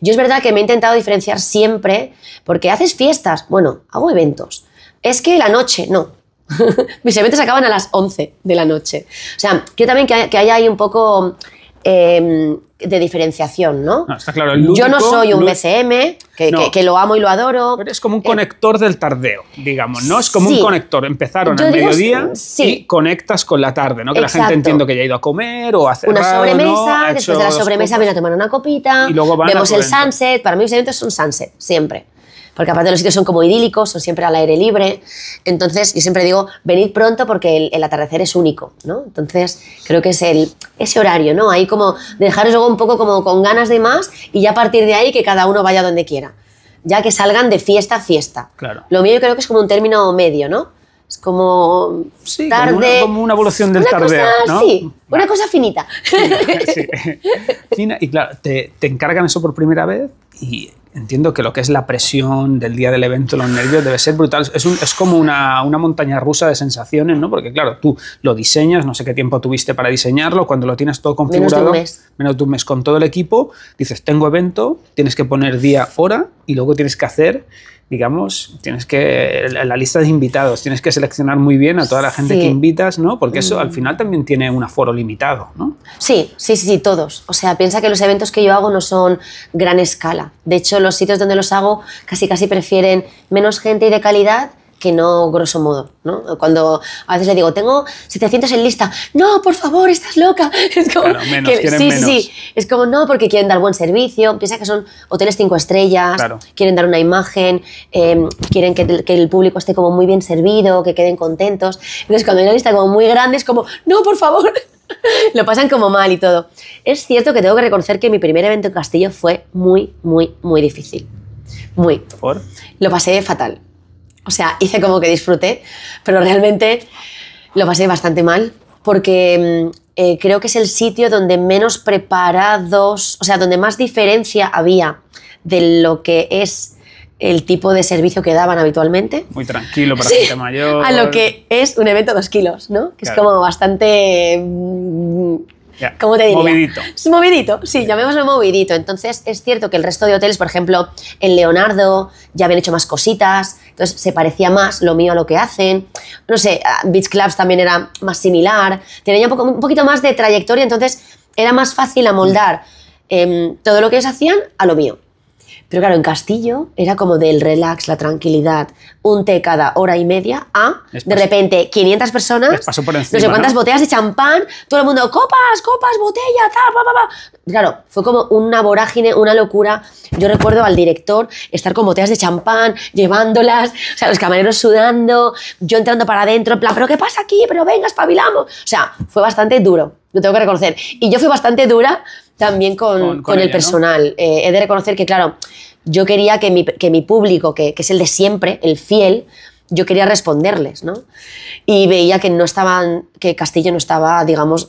Yo es verdad que me he intentado diferenciar siempre porque haces fiestas, bueno, hago eventos. Es que la noche, no, Mis eventos acaban a las 11 de la noche. O sea, quiero también que, hay, haya ahí un poco em, de diferenciación, ¿no? no está claro. Yo no soy un BCM, que, lo amo y lo adoro. Pero es como un eh, conector del tardeo, digamos, ¿no? Es como un conector. Empezaron al mediodía y conectas con la tarde, ¿no? Que la gente entiende que ya ha ido a comer o a hacer Una sobremesa, después de la sobremesa viene a tomar una copita, y luego vemos el sunset. Para mí mis eventos son sunset, siempre porque aparte los sitios son como idílicos, son siempre al aire libre. Entonces, yo siempre digo, venid pronto porque el, atardecer es único, ¿no? Entonces, creo que es el, ese horario, ¿no? Ahí como dejaros luego un poco como con ganas de más y ya a partir de ahí que cada uno vaya donde quiera. Ya que salgan de fiesta a fiesta. Claro. Lo mío yo creo que es como un término medio, ¿no? Es como sí, tarde. Como una, como una evolución del tarde Sí, una cosa finita. y claro, te encargan eso por primera vez y entiendo que lo que es la presión del día del evento, los nervios, debe ser brutal. Es, es como una, montaña rusa de sensaciones, ¿no? Porque claro, tú lo diseñas, no sé qué tiempo tuviste para diseñarlo, cuando lo tienes todo configurado, menos tú un mes con todo el equipo, dices, tengo evento, tienes que poner día, hora y luego tienes que hacer digamos, tienes que, la lista de invitados, tienes que seleccionar muy bien a toda la gente que invitas, ¿no? Porque eso al mm. final también tiene un aforo limitado, ¿no? sí, sí, sí, todos. O sea, piensa que los eventos que yo hago no son gran escala. De hecho, los sitios donde los hago casi casi prefieren menos gente y de calidad que no grosso modo, Cuando a veces le digo, tengo 700 en lista, no, por favor, estás loca. Es como, sí, es como, no, porque quieren dar buen servicio, piensa que son hoteles cinco estrellas, quieren dar una imagen, em, quieren que, el público esté como muy bien servido, que queden contentos. Entonces, cuando hay una lista como muy grande, es como, no, por favor, lo pasan como mal y todo. Es cierto que tengo que reconocer que mi primer evento en Castillo fue muy, muy, muy difícil. Muy. Lo pasé fatal. O sea, hice como que disfruté, pero realmente lo pasé bastante mal porque mm, eh, creo que es el sitio donde menos preparados, o sea, donde más diferencia había de lo que es el tipo de servicio que daban habitualmente. Muy tranquilo para gente mayor. A lo que es un evento dos kilos, ¿no? Que es como bastante mm, ¿cómo te diría? Movidito. movidito, sí, llamémoslo movidito. Entonces, es cierto que el resto de hoteles, por ejemplo, en Leonardo ya habían hecho más cositas, entonces se parecía más lo mío a lo que hacen. No sé, ah, Beach Clubs también era más similar, tenía un, poquito más de trayectoria, entonces era más fácil amoldar mm. em, todo lo que ellos hacían a lo mío. Pero claro, en Castillo era como del relax, la tranquilidad, un té cada hora y media a, de repente, 500 personas, pasó no sé cuántas botellas de champán, todo el mundo, copas, copas, botella, pa, pa, Claro, fue como una vorágine, una locura. Yo recuerdo al director estar con botellas de champán, llevándolas, o sea, los camareros sudando, yo entrando para adentro, en plan, ¿pero qué pasa aquí? Pero venga, espabilamos. O sea, fue bastante duro, lo tengo que reconocer. Y yo fui bastante dura también con, el personal. Eh, he de reconocer que, claro, yo quería que mi, público, que, es el de siempre, el fiel, yo quería responderles, ¿no? Y veía que no estaban, que Castillo no estaba, digamos,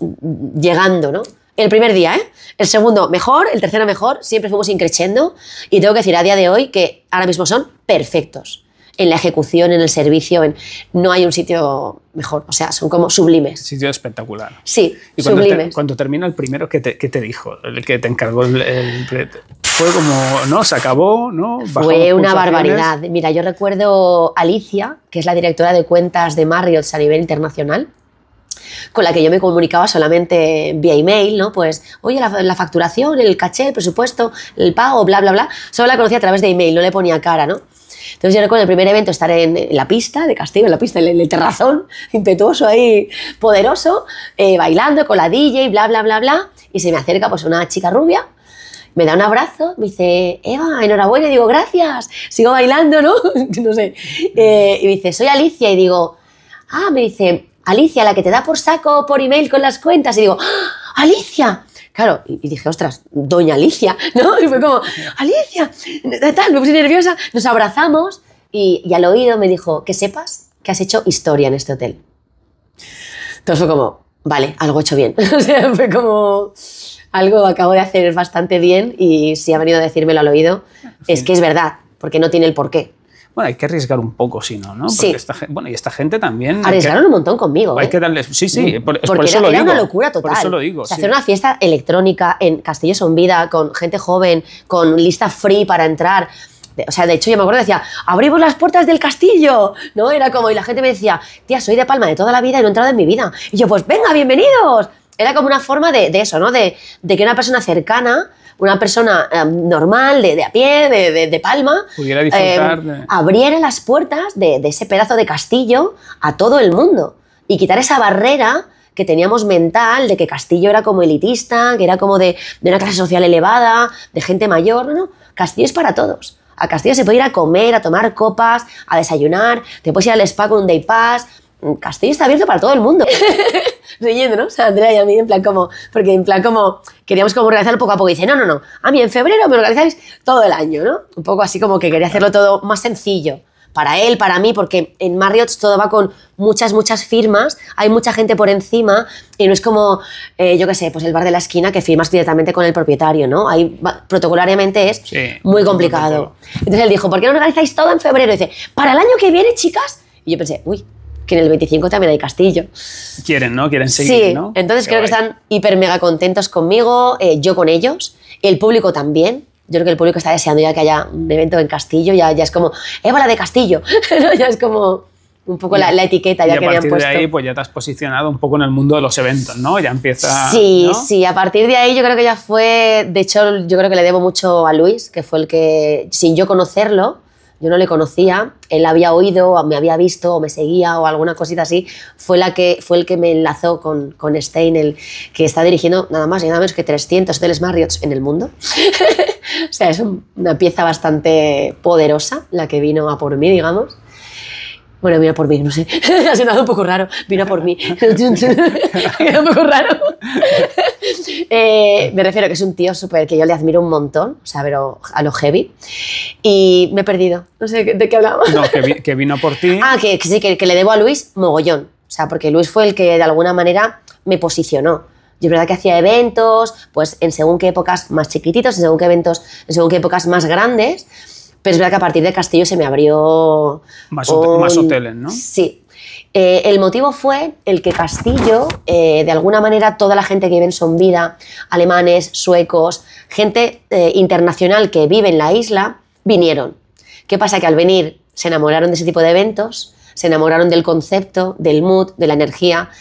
llegando, ¿no? El primer día, ¿eh? El segundo mejor, el tercero mejor, siempre fuimos increciendo y tengo que decir a día de hoy que ahora mismo son perfectos en la ejecución, en el servicio, en... no hay un sitio mejor, o sea, son como sublimes. Sitio espectacular. Sí, cuando sublimes. cuando termina el primero, ¿qué te, dijo? El que te encargó el, Fue como, no, se acabó, ¿no? fue una barbaridad. Mira, yo recuerdo Alicia, que es la directora de cuentas de Marriott a nivel internacional, con la que yo me comunicaba solamente vía email, ¿no? Pues, oye, la, facturación, el caché, el presupuesto, el pago, bla, bla, bla. Solo la conocía a través de email, no le ponía cara, ¿no? Entonces yo recuerdo el primer evento estar en, la pista de Castillo, en la pista, en el, terrazón, impetuoso ahí, poderoso, eh, bailando con la DJ, bla, bla, bla, bla. Y se me acerca pues una chica rubia, me da un abrazo, me dice, Eva, enhorabuena, digo, gracias, sigo bailando, ¿no? no sé. Eh, y me dice, soy Alicia, y digo, ah, me dice, Alicia, la que te da por saco por email con las cuentas, y digo, ¡Ah, Alicia, Claro, y dije, ostras, doña Alicia, ¿no? Y fue como, Alicia, tal, me puse nerviosa, nos abrazamos y, al oído me dijo, que sepas que has hecho historia en este hotel. Entonces fue como, vale, algo hecho bien. o sea, fue como, algo acabo de hacer bastante bien y si ha venido a decírmelo al oído, ah, es que es verdad, porque no tiene el porqué bueno, hay que arriesgar un poco, si no, ¿no? sí. bueno, y esta gente también... Arriesgaron un montón conmigo. Hay ¿eh? que darles, sí, sí, por, Porque eso lo digo, una locura total. Por eso lo digo. Hacer una fiesta electrónica en Castillo Son Vida con gente joven, con lista free para entrar. O sea, de hecho, yo me acuerdo, decía, abrimos las puertas del castillo, ¿no? Era como, y la gente me decía, tía, soy de Palma de toda la vida y no he entrado en mi vida. Y yo, pues venga, bienvenidos. Era como una forma de, eso, ¿no? de que una persona cercana una persona eh, normal, de, a pie, de, palma, eh, abriera las puertas de, ese pedazo de castillo a todo el mundo y quitar esa barrera que teníamos mental de que Castillo era como elitista, que era como de, una clase social elevada, de gente mayor. No, Castillo es para todos. A Castillo se puede ir a comer, a tomar copas, a desayunar, te puedes ir al spa con un day pass. Castillo está abierto para todo el mundo. O sea, Andrea y a mí, en plan como, porque en plan como queríamos como organizarlo poco a poco. Y dice, no, no, no, a mí en febrero me organizáis todo el año, ¿no? Un poco así como que quería hacerlo todo más sencillo. Para él, para mí, porque en Marriott todo va con muchas, muchas firmas, hay mucha gente por encima y no es como, eh, yo qué sé, pues el bar de la esquina que firmas directamente con el propietario, ¿no? Ahí protocolariamente es muy complicado. Entonces él dijo, ¿por qué no organizáis todo en febrero? Y dice, para el año que viene, chicas. Y yo pensé, uy, que en el 25 también hay castillo. Quieren, ¿no? Quieren seguir, sí. ¿no? Entonces creo que están hiper mega contentos conmigo, eh, yo con ellos, el público también. Yo creo que el público está deseando ya que haya un evento en Castillo, ya, ya es como, Ébola eh, de Castillo! ya es como un poco la, etiqueta ya y puesto. a partir de ahí pues ya te has posicionado un poco en el mundo de los eventos, ¿no? Ya empieza... Sí, sí, a partir de ahí yo creo que ya fue, de hecho yo creo que le debo mucho a Luis, que fue el que, sin yo conocerlo, yo no le conocía, él había oído, me había visto, o me seguía, o alguna cosita así, fue, la que, fue el que me enlazó con, Stein, el que está dirigiendo nada más y nada menos que 300 hoteles Marriott en el mundo. o sea, es una pieza bastante poderosa la que vino a por mí, digamos. Bueno, vino por mí, no sé. ha sonado un poco raro. vino por mí. ha un poco raro. Eh, me refiero a que es un tío súper que yo le admiro un montón, o sea, pero a lo heavy. Y me he perdido. No sé de qué hablábamos. No, que, vino por ti. Ah, que, sí, que, le debo a Luis mogollón. O sea, porque Luis fue el que de alguna manera me posicionó. Yo es verdad que hacía eventos, pues en según qué épocas más chiquititos, en según qué eventos, en según qué épocas más grandes, pero es verdad que a partir de Castillo se me abrió... Más, hoteles, ¿no? Sí. Eh, el motivo fue el que Castillo, eh, de alguna manera, toda la gente que vive en Vida, alemanes, suecos, gente eh, internacional que vive en la isla, vinieron. ¿Qué pasa? Que al venir se enamoraron de ese tipo de eventos, se enamoraron del concepto, del mood, de la energía,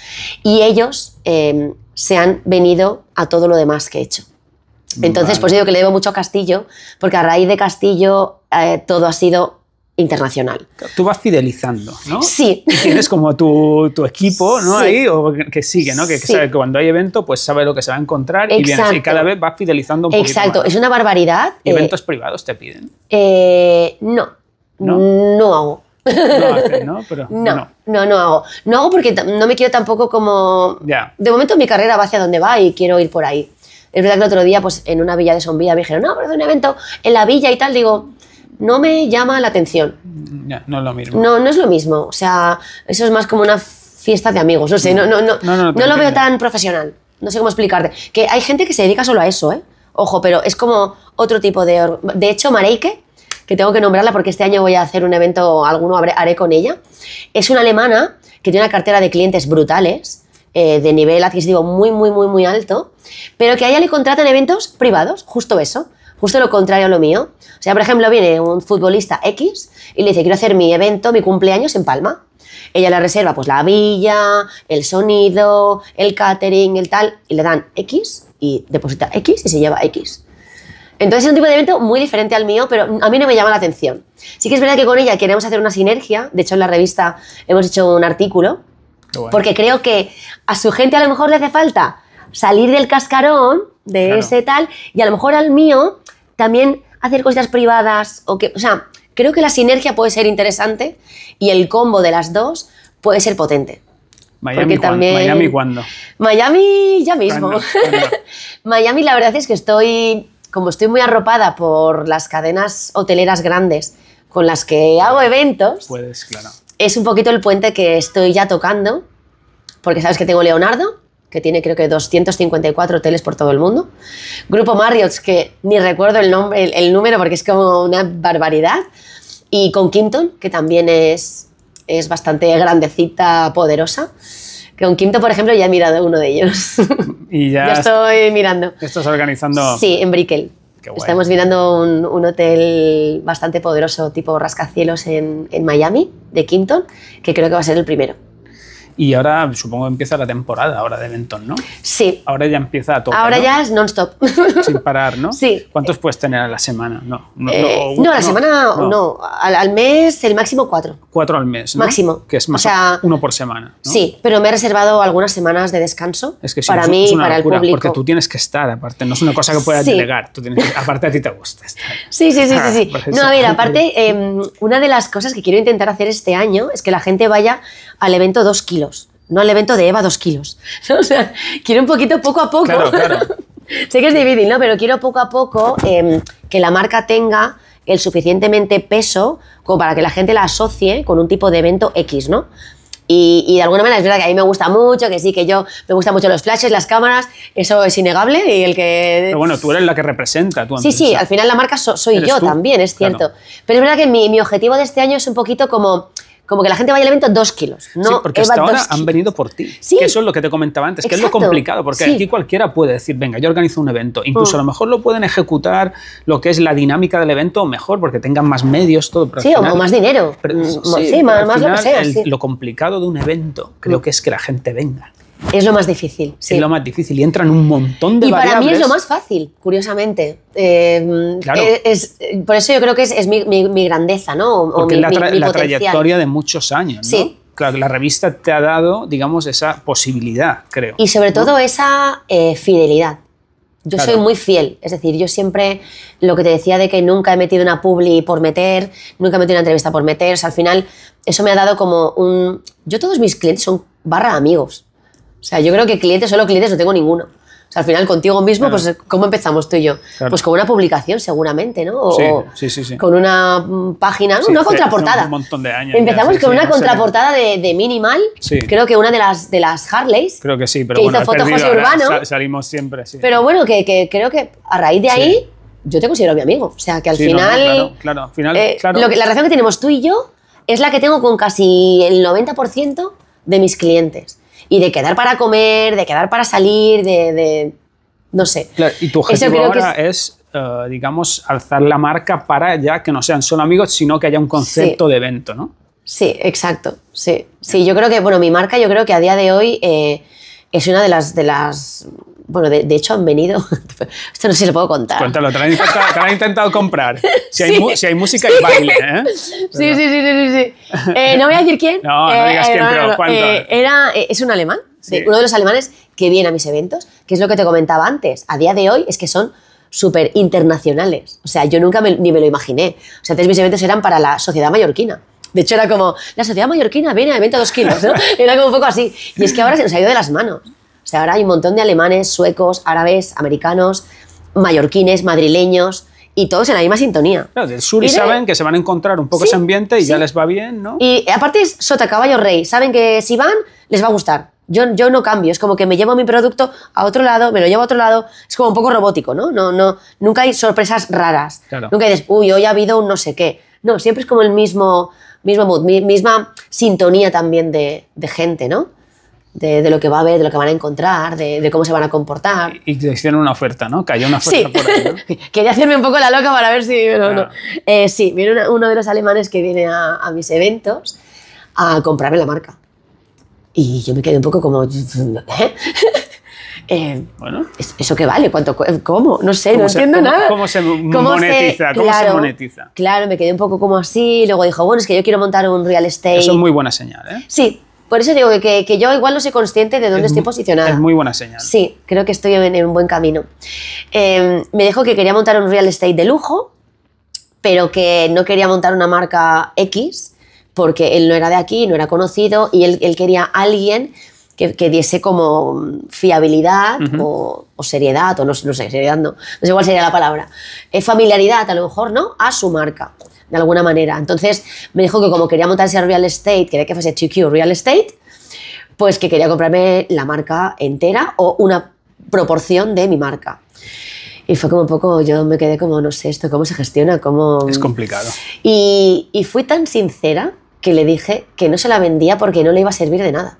y ellos em, se han venido a todo lo demás que he hecho. Entonces, pues digo que le debo mucho a Castillo, porque a raíz de Castillo eh, todo ha sido internacional. Tú vas fidelizando, ¿no? Sí. tienes como tu, tu equipo, ¿no? Ahí, o que sigue, ¿no? Que, sabe que cuando hay evento, pues sabe lo que se va a encontrar y, cada vez vas fidelizando un Exacto. más. es una barbaridad. Eh, ¿Eventos privados te piden? Eh, no. no, no hago. No, ¿no? no, no, hago. No hago porque no me quiero tampoco como... De momento mi carrera va hacia donde va y quiero ir por ahí. Es verdad que el otro día, pues en una villa de Sombilla me dijeron, no, pero de un evento en la villa y tal. Digo, no me llama la atención. No, es lo mismo. No, no es lo mismo. O sea, eso es más como una fiesta de amigos. No sé, no, no, no, no, lo veo tan profesional. No sé cómo explicarte. Que hay gente que se dedica solo a eso, ¿eh? Ojo, pero es como otro tipo de... De hecho, Mareike, que tengo que nombrarla porque este año voy a hacer un evento, alguno haré con ella, es una alemana que tiene una cartera de clientes brutales, eh, de nivel adquisitivo muy, muy, muy, muy alto, pero que a ella le contratan eventos privados, justo eso. Justo lo contrario a lo mío. O sea, por ejemplo, viene un futbolista X y le dice, quiero hacer mi evento, mi cumpleaños en Palma. Ella le reserva pues la villa, el sonido, el catering, el tal, y le dan X y deposita X y se lleva X. Entonces es un tipo de evento muy diferente al mío, pero a mí no me llama la atención. Sí que es verdad que con ella queremos hacer una sinergia, de hecho en la revista hemos hecho un artículo, porque creo que a su gente a lo mejor le hace falta salir del cascarón de ese tal, y a lo mejor al mío también hacer cosas privadas o que, o sea, creo que la sinergia puede ser interesante y el combo de las dos puede ser potente. Miami, cuando, Miami cuándo? Miami ya mismo. Miami la verdad es que estoy, como estoy muy arropada por las cadenas hoteleras grandes con las que hago eventos. Puedes, claro. Es un poquito el puente que estoy ya tocando, porque sabes que tengo Leonardo, que tiene creo que 254 hoteles por todo el mundo. Grupo Marriott, que ni recuerdo el, nombre, el, número porque es como una barbaridad. Y con Kimpton, que también es, es bastante grandecita, poderosa. que Con Quinto, por ejemplo, ya he mirado uno de ellos. Y ya. estoy mirando. ¿Estás organizando? Sí, en Brickell. Estamos mirando un, hotel bastante poderoso, tipo rascacielos en, Miami, de Kimpton, que creo que va a ser el primero. Y ahora supongo que empieza la temporada ahora de eventos, ¿no? Sí. Ahora ya empieza a tocar. Ahora ya es non-stop. Sin parar, ¿no? Sí. ¿Cuántos puedes tener a la semana? No, no, eh, a la semana no. Al, mes el máximo cuatro. Cuatro al mes, ¿no? Máximo. Que es más o uno por semana. Sí, pero me he reservado algunas semanas de descanso es que sí, para mí para el público. Porque tú tienes que estar, aparte, no es una cosa que puedas llegar aparte a ti te gusta Sí, sí, sí. sí, No, a ver, aparte, em, una de las cosas que quiero intentar hacer este año es que la gente vaya al evento dos kilos no al evento de Eva dos kilos. quiero un poquito poco a poco. sé que es difícil, ¿no? Pero quiero poco a poco em, que la marca tenga el suficientemente peso como para que la gente la asocie con un tipo de evento X, ¿no? Y, de alguna manera es verdad que a mí me gusta mucho, que sí, que yo me gustan mucho los flashes, las cámaras, eso es innegable y el que... Pero bueno, tú eres la que representa tú Sí, sí, al final la marca soy yo también, es cierto. Pero es verdad que mi, objetivo de este año es un poquito como como que la gente vaya al evento dos kilos. No sí, porque hasta ahora han venido por ti. eso es lo que te comentaba antes, que es lo complicado, porque aquí cualquiera puede decir, venga, yo organizo un evento. Incluso mm. a lo mejor lo pueden ejecutar lo que es la dinámica del evento mejor, porque tengan más medios, todo. Pero sí, o más dinero. Mm, sí, más, lo que sea. lo complicado de un evento creo mm. que es que la gente venga. Es lo más difícil. Sí. Es lo más difícil y entran un montón de y variables. Y para mí es lo más fácil, curiosamente. Em, claro. es, por eso yo creo que es, mi, grandeza, ¿no? O, Porque mi, la, trayectoria de muchos años, ¿no? Sí. la revista te ha dado, digamos, esa posibilidad, creo. Y sobre todo esa eh, fidelidad. Yo soy muy fiel, es decir, yo siempre lo que te decía de que nunca he metido una publi por meter, nunca he metido una entrevista por meter, o sea, al final eso me ha dado como un... Yo todos mis clientes son barra amigos, o sea, yo creo que clientes, solo clientes no tengo ninguno. O sea, al final contigo mismo, pues ¿cómo empezamos tú y yo? Pues con una publicación seguramente, ¿no? O sí, sí, sí, Con una mm, página, una contraportada. Un montón de años. Empezamos con una contraportada de, Minimal, creo que una de las, de las Harleys. Creo que sí, pero bueno, salimos siempre, sí. Pero bueno, que, que, creo que a raíz de ahí yo te considero mi amigo. O sea, que al final... claro, claro, eh, claro. la relación que tenemos tú y yo es la que tengo con casi el 90% de mis clientes y de quedar para comer, de quedar para salir, de... no sé. y tu objetivo ahora es, eh, digamos, alzar la marca para ya que no sean solo amigos, sino que haya un concepto de evento, ¿no? Sí, exacto. Sí. sí, yo creo que, bueno, mi marca yo creo que a día de hoy eh, es una de las, de las bueno, de, hecho han venido. Esto no sé si lo puedo contar. Cuéntalo, te lo han intentado, comprar. Si hay, música, y baile. ¿eh? Sí, sí, sí, sí. sí, eh, no voy a decir quién. No, no digas eh, quién, pero eh, era, es un alemán, uno de los alemanes que viene a mis eventos, que es lo que te comentaba antes. A día de hoy es que son súper internacionales. O sea, yo nunca ni me lo imaginé. O sea, antes mis eventos eran para la sociedad mallorquina. De hecho, era como, la sociedad mallorquina viene a a dos kilos, ¿no? Era como un poco así. Y es que ahora se nos ha ido de las manos. O sea, ahora hay un montón de alemanes, suecos, árabes, americanos, mallorquines, madrileños y todos en la misma sintonía. Claro, del sur y, saben que se van a encontrar un poco ese ambiente y ya les va bien, ¿no? Y aparte es sota, caballo, rey. Saben que si van, les va a gustar. Yo, yo no cambio, es como que me llevo mi producto a otro lado, me lo llevo a otro lado, es como un poco robótico, ¿no? no, no nunca hay sorpresas raras. Claro. Nunca dices, uy, hoy ha habido un no sé qué. No, siempre es como el mismo, mismo mood, misma sintonía también de, de gente, ¿no? de, lo que va a haber, de lo que van a encontrar, de, cómo se van a comportar. Y le hicieron una oferta, ¿no? Cayó una oferta Quería hacerme un poco la loca para ver si... Eh, sí, viene uno de los alemanes que viene a, mis eventos a comprarme la marca. Y yo me quedé un poco como... Eh, bueno. ¿Eso qué vale? ¿Cuánto, ¿Cómo? No sé, no entiendo nada. ¿Cómo se monetiza? claro, monetiza? Claro, me quedé un poco como así. Luego dijo, bueno, es que yo quiero montar un real estate. Eso es muy buena señal, ¿eh? Sí, por eso digo que, yo igual no soy consciente de dónde estoy posicionada. Es muy buena señal. Sí, creo que estoy en, un buen camino. Em, me dijo que quería montar un real estate de lujo, pero que no quería montar una marca X, porque él no era de aquí, no era conocido, y él, él quería alguien que, diese como fiabilidad o, seriedad, o no, sé, seriedad no, no sé cuál sería la palabra, eh, familiaridad a lo mejor, ¿no? A su marca, de alguna manera. Entonces me dijo que como quería montarse a real estate, quería que fuese TQ real estate, pues que quería comprarme la marca entera o una proporción de mi marca. Y fue como un poco, yo me quedé como, no sé esto, cómo se gestiona, cómo... Es complicado. Y, y fui tan sincera que le dije que no se la vendía porque no le iba a servir de nada.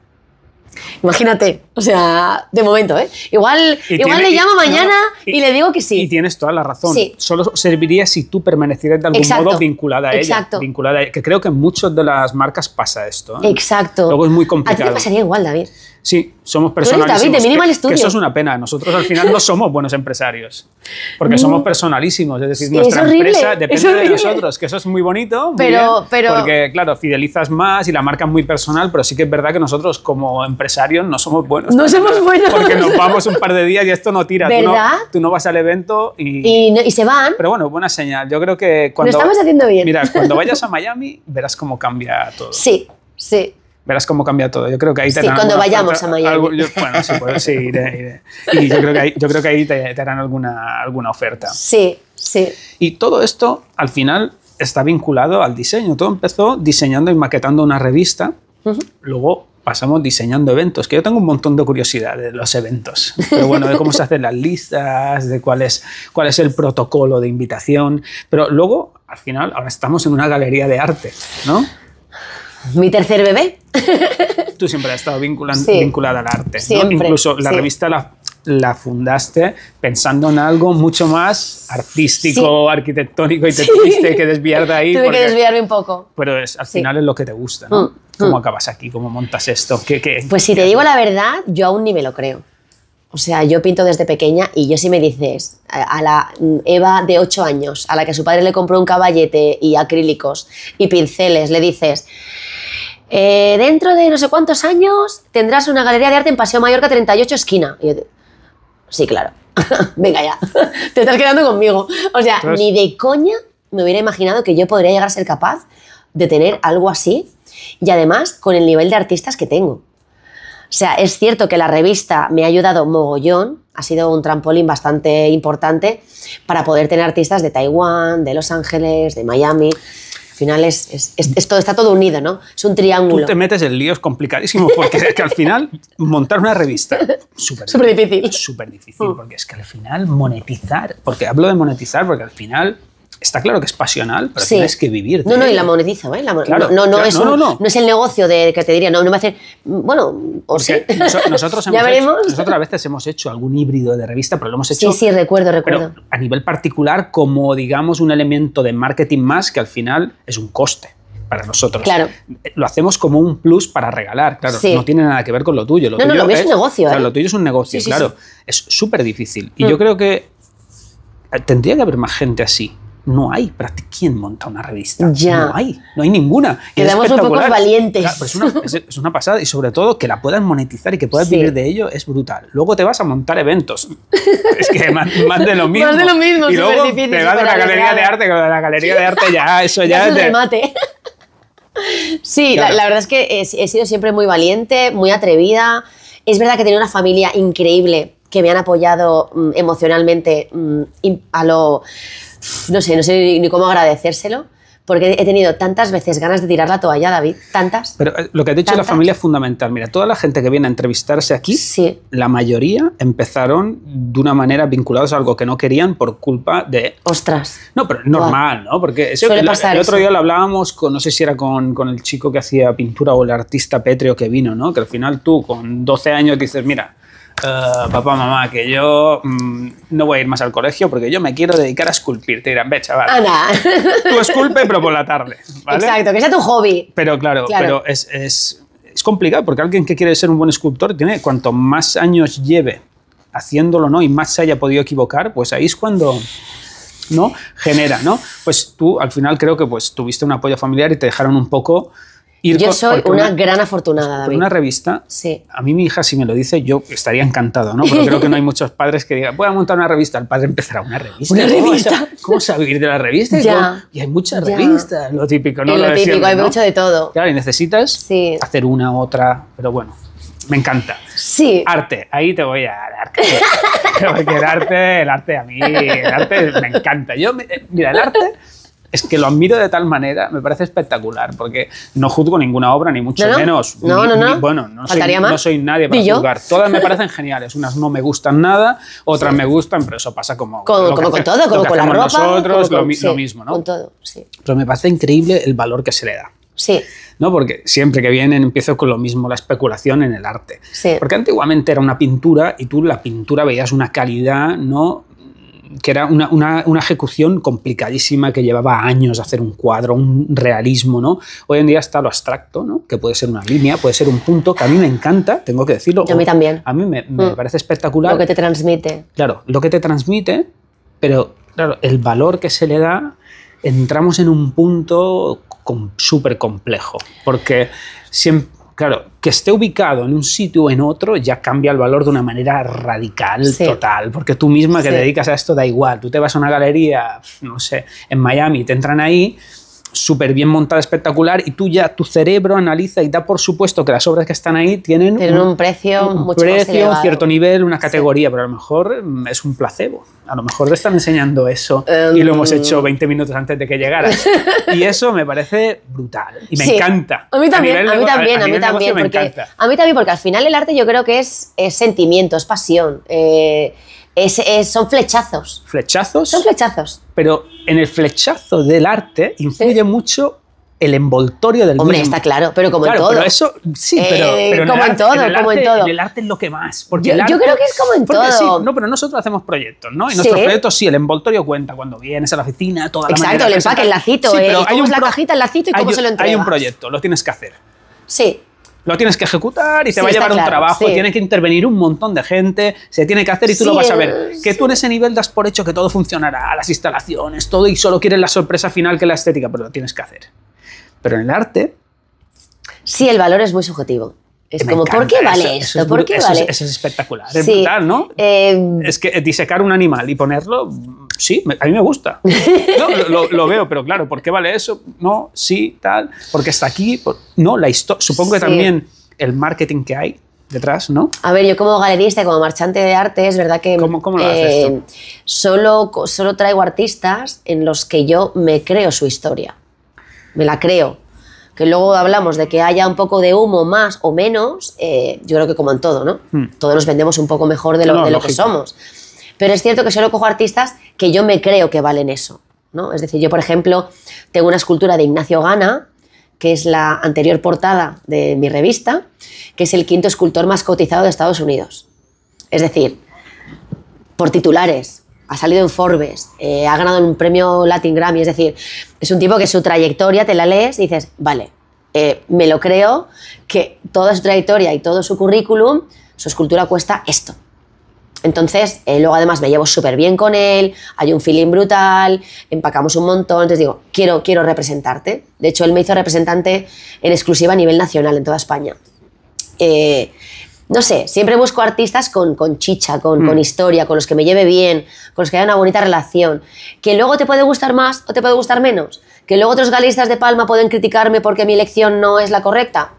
Imagínate, o sea, de momento, ¿eh? Igual, igual le llamo mañana y, le digo que sí. Y tienes toda la razón. Solo serviría si tú permanecieras de algún modo vinculada a Exacto. ella. Vinculada Que creo que en muchas de las marcas pasa esto. ¿eh? Exacto. Luego es muy complicado. A ti te pasaría igual, David. Sí, somos personalísimos. que, eso es una pena. Nosotros al final no somos buenos empresarios, porque somos personalísimos. Es decir, nuestra empresa depende de nosotros, que eso es muy bonito. Pero, pero... Porque, claro, fidelizas más y la marca es muy personal, pero sí que es verdad que nosotros como empresarios no somos buenos. No somos buenos. Porque nos vamos un par de días y esto no tira. ¿Verdad? Tú no, vas al evento y... Y, se van. Pero bueno, buena señal. Yo creo que cuando... Lo estamos haciendo bien. Mira, cuando vayas a Miami verás cómo cambia todo. Sí, sí verás cómo cambia todo. Yo creo que ahí te sí, harán cuando vayamos a yo, bueno, sí, pues, sí, Y yo creo que ahí, yo creo que ahí te, harán alguna, alguna oferta. Sí, sí. Y todo esto, al final, está vinculado al diseño. Todo empezó diseñando y maquetando una revista. Luego pasamos diseñando eventos, que yo tengo un montón de curiosidad de los eventos, pero bueno, de cómo se hacen las listas, de cuál es, cuál es el protocolo de invitación, pero luego, al final, ahora estamos en una galería de arte, ¿no? mi tercer bebé. Tú siempre has estado vinculada al arte. Incluso la revista la, fundaste pensando en algo mucho más artístico, arquitectónico y te tuviste que desviar de ahí. Tuve que desviarme un poco. Pero es, al final es lo que te gusta, ¿no? Mm, ¿Cómo mm. acabas aquí? ¿Cómo montas esto? pues si te digo la verdad, yo aún ni me lo creo. O sea, yo pinto desde pequeña y yo si me dices a la mm, Eva de 8 años, a la que su padre le compró un caballete y acrílicos y pinceles, le dices, eh, dentro de no sé cuántos años tendrás una galería de arte en Paseo Mallorca 38 esquina. Y yo sí, claro. Venga ya, te estás quedando conmigo. O sea, ni de coña me hubiera imaginado que yo podría llegar a ser capaz de tener algo así y además con el nivel de artistas que tengo. O sea, es cierto que la revista me ha ayudado mogollón, ha sido un trampolín bastante importante para poder tener artistas de Taiwán, de Los Ángeles, de Miami. Al final es, está todo unido, ¿no? Es un triángulo. Tú te metes en líos complicadísimos porque que al final montar una revista súper difícil. Súper difícil, porque es que al final monetizar, porque hablo de monetizar, porque al final está claro que es pasional, pero es tienes que vivir. No, no, y la monetiza, ¿eh? no, no, es no, es el negocio de que te diría, no, no me hace. Bueno, o sí. nosotros, nosotros a veces hemos hecho algún híbrido de revista, pero lo hemos hecho. Sí, sí, recuerdo, recuerdo. a nivel particular, como digamos un elemento de marketing más que al final es un coste para nosotros. Claro. Lo hacemos como un plus para regalar, claro. No tiene nada que ver con lo tuyo. no, no, lo mío es, un negocio. Claro, ¿eh? lo tuyo es un negocio, claro. es súper difícil. Y yo mm. creo que eh, tendría que haber más gente así no hay ¿Quién monta una revista. Ya. No hay, no hay ninguna. Quedamos un poco valientes. es, una, pasada y sobre todo que la puedas monetizar y que puedas vivir de ello es brutal. Luego te vas a montar eventos. es que más, de lo mismo. Más de lo mismo. Y luego te vas a la galería de arte, que la galería de arte ya, eso ya... Es un remate. sí, la, verdad es que he, sido siempre muy valiente, muy atrevida. Es verdad que tenido una familia increíble que me han apoyado mm, emocionalmente mm, a lo no sé, no sé ni, cómo agradecérselo porque he tenido tantas veces ganas de tirar la toalla, David, tantas. Pero eh, lo que ha dicho la familia es fundamental. Mira, toda la gente que viene a entrevistarse aquí, la mayoría empezaron de una manera vinculados a algo que no querían por culpa de... Ostras. No, pero normal, ¿no? Porque eso, el otro día lo hablábamos con, no sé si era con, con, el chico que hacía pintura o el artista pétreo que vino, ¿no? Que al final tú con 12 años dices, mira, eh, papá, mamá, que yo mm, no voy a ir más al colegio porque yo me quiero dedicar a esculpir. Te dirán, ve, chaval. Ana. Tú esculpe, pero por la tarde. ¿vale? Exacto, que sea tu hobby. Pero claro, pero es, complicado porque alguien que quiere ser un buen escultor tiene cuanto más años lleve haciéndolo no y más se haya podido equivocar, pues ahí es cuando. ¿no? genera, ¿no? Pues tú al final creo que pues tuviste un apoyo familiar y te dejaron un poco yo soy una, gran afortunada, David. Una revista, sí. a mí mi hija si me lo dice, yo estaría encantado, ¿no? Pero creo que no hay muchos padres que digan, voy a montar una revista. El padre empezará una revista. ¿Una revista? ¿Cómo vivir de la revista? Y, hay muchas revistas, lo típico, ¿no? Y lo, típico, hay mucho de todo. Claro, y necesitas hacer una, otra, pero bueno. Me encanta. Sí. Arte, ahí te voy a dar. Porque el arte, el arte a mí, el arte me encanta. Yo, eh, mira, el arte es que lo admiro de tal manera, me parece espectacular, porque no juzgo ninguna obra, ni mucho menos. No, no, no. bueno, no soy, nadie para juzgar. Todas me parecen geniales. Unas no me gustan nada, otras me gustan, pero eso pasa como con, con todo, como con Nosotros, lo, mismo, ¿no? Con todo, sí. Pero me parece increíble el valor que se le da. Sí. ¿no? Porque siempre que vienen empiezo con lo mismo, la especulación en el arte. Sí. Porque antiguamente era una pintura y tú la pintura veías una calidad, ¿no? que era una, ejecución complicadísima que llevaba años hacer un cuadro, un realismo, ¿no? Hoy en día está lo abstracto, Que puede ser una línea, puede ser un punto, que a mí me encanta, tengo que decirlo. a mí también. A mí me, mm. parece espectacular. Lo que te transmite. Claro, lo que te transmite, pero el valor que se le da, entramos en un punto súper complejo, porque siempre Claro, que esté ubicado en un sitio o en otro ya cambia el valor de una manera radical, total, porque tú misma que te dedicas a esto da igual, tú te vas a una galería, no sé, en Miami, te entran ahí súper bien montada, espectacular, y tú ya, tu cerebro analiza y da por supuesto que las obras que están ahí tienen, tienen un, precio, un, precio, un cierto nivel, una categoría, pero a lo mejor mm, es un placebo. A lo mejor te están enseñando eso y lo hemos hecho 20 em. minutos antes de que llegaras. y eso me parece brutal y me encanta. A mí también, a, mí también, a, mí también. Porque, a mí también, porque al final el arte yo creo que es, sentimiento, es pasión. Eh, son flechazos. ¿Flechazos? Son flechazos. Pero en el flechazo del arte influye mucho el envoltorio del Hombre, está claro, pero como en todo. Pero eso, sí, pero, eh, como en, todo, como en todo. el arte es lo que más. Porque yo, creo que es como en todo. no, pero nosotros hacemos proyectos, ¿no? En nuestros proyectos sí, el envoltorio cuenta cuando vienes a la oficina, toda la Exacto, el empaque, el lacito, sí, eh, la cajita, el lacito y cómo se lo entregas. Hay un proyecto, lo tienes que hacer. Sí lo tienes que ejecutar y te va a llevar un trabajo, tiene que intervenir un montón de gente, se tiene que hacer y tú lo vas a ver. Que tú en ese nivel das por hecho que todo funcionará, las instalaciones, todo, y solo quieres la sorpresa final que la estética, pero lo tienes que hacer. Pero en el arte... Sí, el valor es muy subjetivo. Es como, ¿por qué vale eso, esto? ¿Por es, qué vale? eso es espectacular, es brutal, ¿no? Eh, es que disecar un animal y ponerlo sí, a mí me gusta. lo, veo, pero claro, ¿por qué vale eso? No, sí, tal, porque está aquí, no, la historia, supongo que también el marketing que hay detrás, ¿no? A ver, yo como galerista, como marchante de arte, es verdad que eh, solo, solo traigo artistas en los que yo me creo su historia, me la creo que luego hablamos de que haya un poco de humo más o menos, eh, yo creo que como en todo, ¿no? Hmm. Todos nos vendemos un poco mejor de lo que somos. Pero es cierto que solo cojo artistas que yo me creo que valen eso. ¿no? Es decir, yo, por ejemplo, tengo una escultura de Ignacio Gana, que es la anterior portada de mi revista, que es el quinto escultor más cotizado de Estados Unidos. Es decir, por titulares, ha salido en Forbes, eh, ha ganado un premio Latin Grammy, es decir, es un tipo que su trayectoria te la lees y dices, vale, eh, me lo creo, que toda su trayectoria y todo su currículum, su escultura cuesta esto. Entonces, eh, luego además me llevo súper bien con él, hay un feeling brutal, empacamos un montón, entonces digo, quiero, quiero representarte. De hecho, él me hizo representante en exclusiva a nivel nacional en toda España. Eh, no sé, siempre busco artistas con, chicha, con, con, mm. historia, con los que me lleve bien, con los que haya una bonita relación, que luego te puede gustar más o te puede gustar menos, que luego otros galistas de Palma pueden criticarme porque mi elección no es la correcta,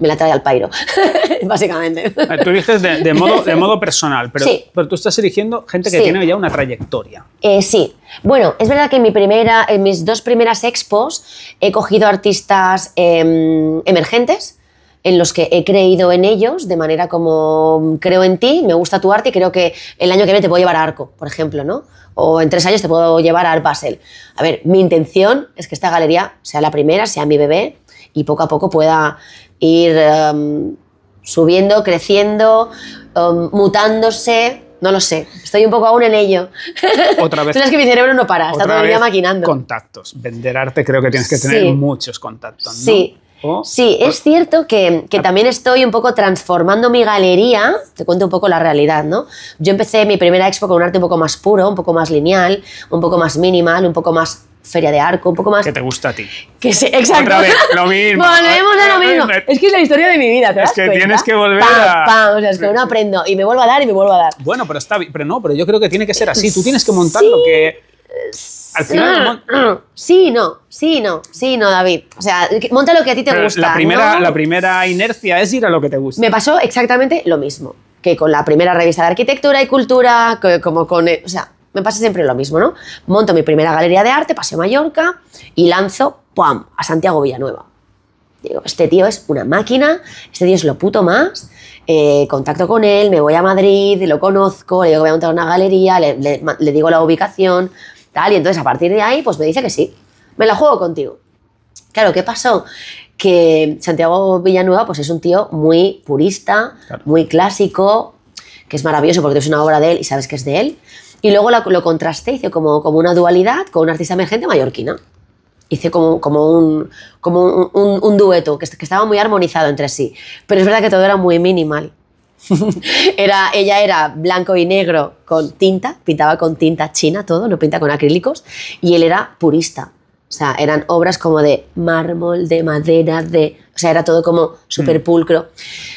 me la trae al pairo, básicamente. Ah, tú dices de, modo, personal, pero, pero tú estás eligiendo gente que tiene ya una trayectoria. Eh, sí. Bueno, es verdad que en, mi primera, en mis dos primeras expos he cogido artistas em, emergentes en los que he creído en ellos, de manera como creo en ti, me gusta tu arte y creo que el año que viene te puedo llevar a Arco, por ejemplo, ¿no? O en tres años te puedo llevar a Art Basel. A ver, mi intención es que esta galería sea la primera, sea mi bebé y poco a poco pueda ir um, subiendo, creciendo, um, mutándose. No lo sé, estoy un poco aún en ello. Otra vez. es que mi cerebro no para, está todavía maquinando. Contactos. Vender arte creo que tienes que tener muchos contactos. Sí. sí, es ah. cierto que, que, ah. también estoy un poco transformando mi galería. Te cuento un poco la realidad, ¿no? Yo empecé mi primera expo con un arte un poco más puro, un poco más lineal, un poco más minimal, un poco más Feria de Arco, un poco más. Que te gusta a ti. Que sí, exacto. Otra vez, lo mismo. Volvemos a lo mismo. Es que es la historia de mi vida. ¿te es que tienes que volver pam, O sea, es que uno aprendo y me vuelvo a dar y me vuelvo a dar. Bueno, pero está Pero no, pero yo creo que tiene que ser así. Tú tienes que montar lo que. Eh, al final. sí, no, sí, no, sí, no, David. O sea, monta lo que a ti te gusta. La primera, la primera inercia es ir a lo que te gusta. Me pasó exactamente lo mismo que con la primera revista de arquitectura y cultura, como con. Eh, o sea, me pasa siempre lo mismo, ¿no? Monto mi primera galería de arte, paseo Mallorca y lanzo, ¡pam!, a Santiago Villanueva. Digo, este tío es una máquina, este tío es lo puto más. Eh, contacto con él, me voy a Madrid, lo conozco, le digo que voy a montar una galería, le, digo la ubicación, tal, y entonces a partir de ahí, pues me dice que sí, me la juego contigo. Claro, ¿qué pasó? Que Santiago Villanueva, pues es un tío muy purista, muy clásico, que es maravilloso porque es una obra de él y sabes que es de él y luego lo, lo contrasté, hice como, como una dualidad con una artista emergente mallorquina. Hice como, como, un, como un, dueto que, estaba muy armonizado entre sí. Pero es verdad que todo era muy minimal. Era, ella era blanco y negro con tinta, pintaba con tinta china todo, no pinta con acrílicos, y él era purista. O sea, eran obras como de mármol, de madera, de... O sea, era todo como súper mm. pulcro.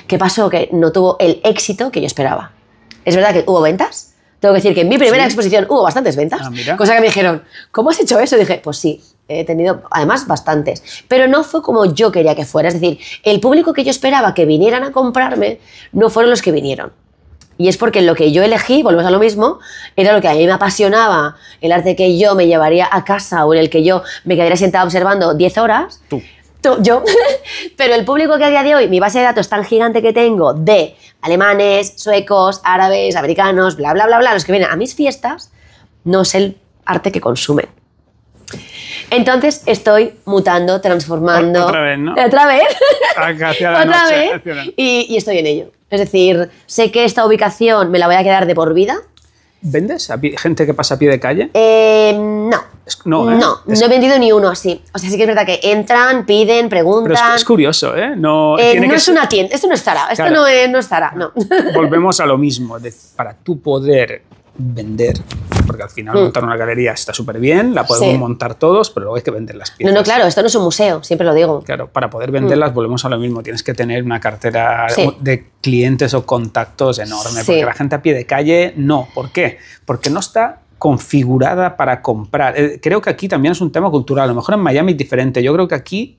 ¿Qué pasó? Que no tuvo el éxito que yo esperaba. Es verdad que hubo ventas, tengo que decir que en mi primera exposición hubo bastantes ventas, ah, cosa que me dijeron, ¿cómo has hecho eso? Y dije, pues sí, he tenido además bastantes, pero no fue como yo quería que fuera, es decir, el público que yo esperaba que vinieran a comprarme no fueron los que vinieron. Y es porque lo que yo elegí, volvemos a lo mismo, era lo que a mí me apasionaba, el arte que yo me llevaría a casa o en el que yo me quedaría sentada observando 10 horas yo, pero el público que a día de hoy, mi base de datos tan gigante que tengo de alemanes, suecos, árabes, americanos, bla, bla, bla, bla, los que vienen a mis fiestas, no es el arte que consumen. Entonces estoy mutando, transformando. Otra vez, ¿no? Otra vez. Ah, hacia la y estoy en ello. Es decir, sé que esta ubicación me la voy a quedar de por vida ¿Vendes a gente que pasa a pie de calle? Eh, no. no, ¿eh? no, he vendido ni uno así. O sea, sí que es verdad que entran, piden, preguntan. Pero es, curioso, ¿eh? No, eh, es una tienda, esto no estará esto no es, no no. Volvemos a lo mismo, para tú poder vender porque al final mm. montar una galería está súper bien, la podemos montar todos, pero luego hay que vender las piezas. No, no, claro, esto no es un museo, siempre lo digo. Claro, para poder mm. venderlas volvemos a lo mismo, tienes que tener una cartera de clientes o contactos enorme, porque la gente a pie de calle no. ¿Por qué? Porque no está configurada para comprar. Eh, creo que aquí también es un tema cultural, a lo mejor en Miami es diferente, yo creo que aquí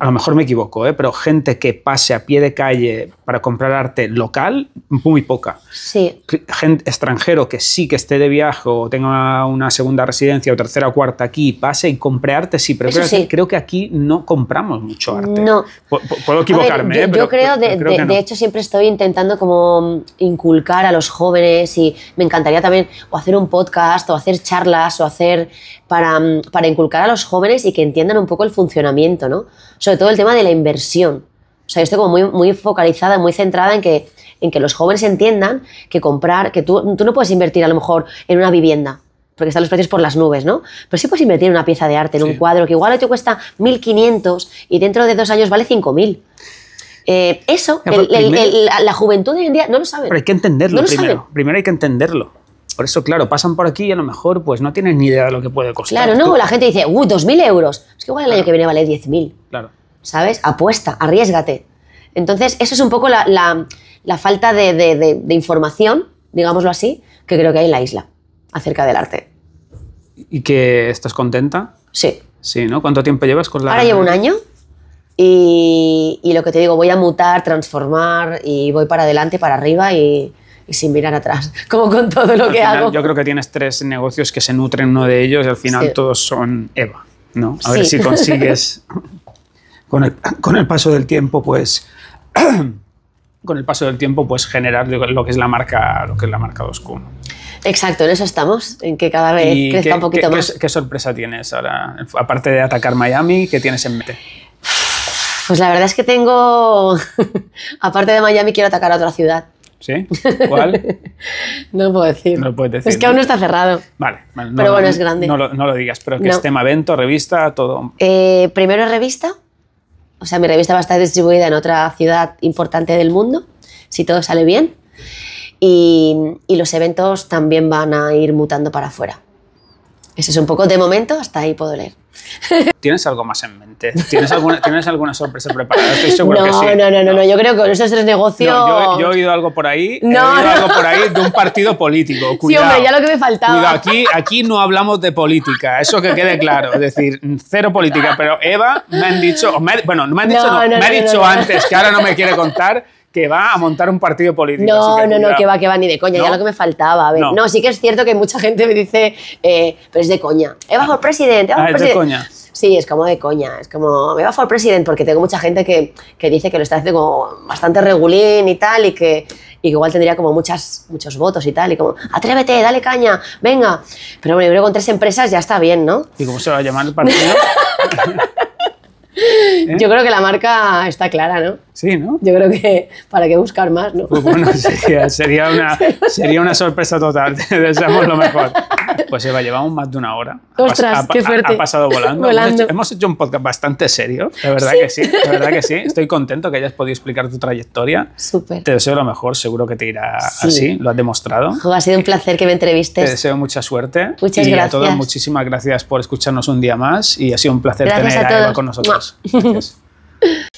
a lo mejor me equivoco, ¿eh? pero gente que pase a pie de calle para comprar arte local, muy poca. Sí. Gente extranjero que sí que esté de viaje o tenga una segunda residencia o tercera o cuarta aquí, pase y compre arte, sí, pero creo, Que, aquí no compramos mucho arte. No. puedo equivocarme, ¿eh? pero, yo, creo, de, de, hecho, siempre estoy intentando como mm, inculcar a los jóvenes y me encantaría también o hacer un podcast o hacer charlas o hacer para, mm, para inculcar a los jóvenes y que entiendan un poco el funcionamiento, ¿no? sobre todo el tema de la inversión. O sea, yo estoy como muy, focalizada, muy centrada en que, en que los jóvenes entiendan que comprar, que tú, no puedes invertir a lo mejor en una vivienda, porque están los precios por las nubes, ¿no? Pero sí puedes invertir en una pieza de arte, en un cuadro que igual te cuesta 1.500 y dentro de dos años vale 5.000. Eh, eso, la, juventud de hoy en día no lo sabe. Pero hay que entenderlo primero. Primero hay que entenderlo. Por eso, claro, pasan por aquí y a lo mejor pues no tienen ni idea de lo que puede costar. Claro, no, la gente dice, uy, uh, 2.000 euros. Es que igual el año que viene vale 10.000. Claro. ¿Sabes? Apuesta, arriesgate. Entonces, eso es un poco la, la, falta de, de, de, información, digámoslo así, que creo que hay en la isla acerca del arte. ¿Y que estás contenta? Sí. Sí, ¿no? ¿Cuánto tiempo llevas con la...? Ahora llevo un año y, y lo que te digo, voy a mutar, transformar y voy para adelante, para arriba y y sin mirar atrás, como con todo lo que hago. Yo creo que tienes tres negocios que se nutren uno de ellos y al final todos son Eva, ¿no? A ver si consigues con el, paso del tiempo, pues... con el paso del tiempo, pues generar lo que es la marca, lo que es la marca 2Q. Exacto, en eso estamos, en que cada vez crezca un poquito más. ¿Qué sorpresa tienes ahora? Aparte de atacar Miami, ¿qué tienes en mente? Pues la verdad es que tengo, aparte de Miami, quiero atacar a otra ciudad. ¿Sí? ¿Cuál? no puedo decir. No puedes decir. Es que aún no está cerrado. Vale. vale pero bueno, es grande. No lo, digas, pero que es tema evento, revista, todo. Eh, primero revista. O sea, mi revista va a estar distribuida en otra ciudad importante del mundo, si todo sale bien. Y, y los eventos también van a ir mutando para afuera. Eso es un poco de momento, hasta ahí puedo leer. ¿Tienes algo más en mente? ¿Tienes alguna, sorpresa preparada? Estoy seguro no, No, no, no, yo creo que eso es tres negocios... yo, he oído algo por ahí, no, he oído algo por ahí de un partido político. sí, hombre, ya lo que me faltaba. Cuidado, aquí, aquí no hablamos de política, eso que quede claro. Es decir, cero política, pero Eva me han dicho... bueno, no me han dicho, me ha dicho antes que ahora no me quiere contar que va a montar un partido político. No, no, no, que va, que va, ni de coña, ya lo que me faltaba. A ver, no. sí que es cierto que mucha gente me dice, eh, pero es de coña. He eh, bajo el presidente, eh, ah, es Sí, es como de coña, es como, me va for presidente porque tengo mucha gente que, que dice que lo está haciendo como bastante regulín y tal y que, igual tendría como muchas, muchos votos y tal, y como, atrévete, dale caña, venga. Pero bueno, yo creo que con tres empresas ya está bien, ¿no? ¿Y cómo se va a llamar el partido? ¿Eh? Yo creo que la marca está clara, ¿no? Sí, ¿no? Yo creo que para qué buscar más, ¿no? Pues bueno, sería, una, sorpresa total. deseamos lo mejor. Pues Eva, llevamos más de una hora. Ostras, ha, qué pasado volando. Hemos, hecho, un podcast bastante serio, De verdad que sí, la verdad que sí. Estoy contento que hayas podido explicar tu trayectoria. Súper. Te deseo lo mejor, seguro que te irá así, lo has demostrado. ha sido un placer que me entrevistes. Te deseo mucha suerte. Muchas gracias. Y a todos muchísimas gracias por escucharnos un día más y ha sido un placer tener a Eva con nosotros. Yes. yes.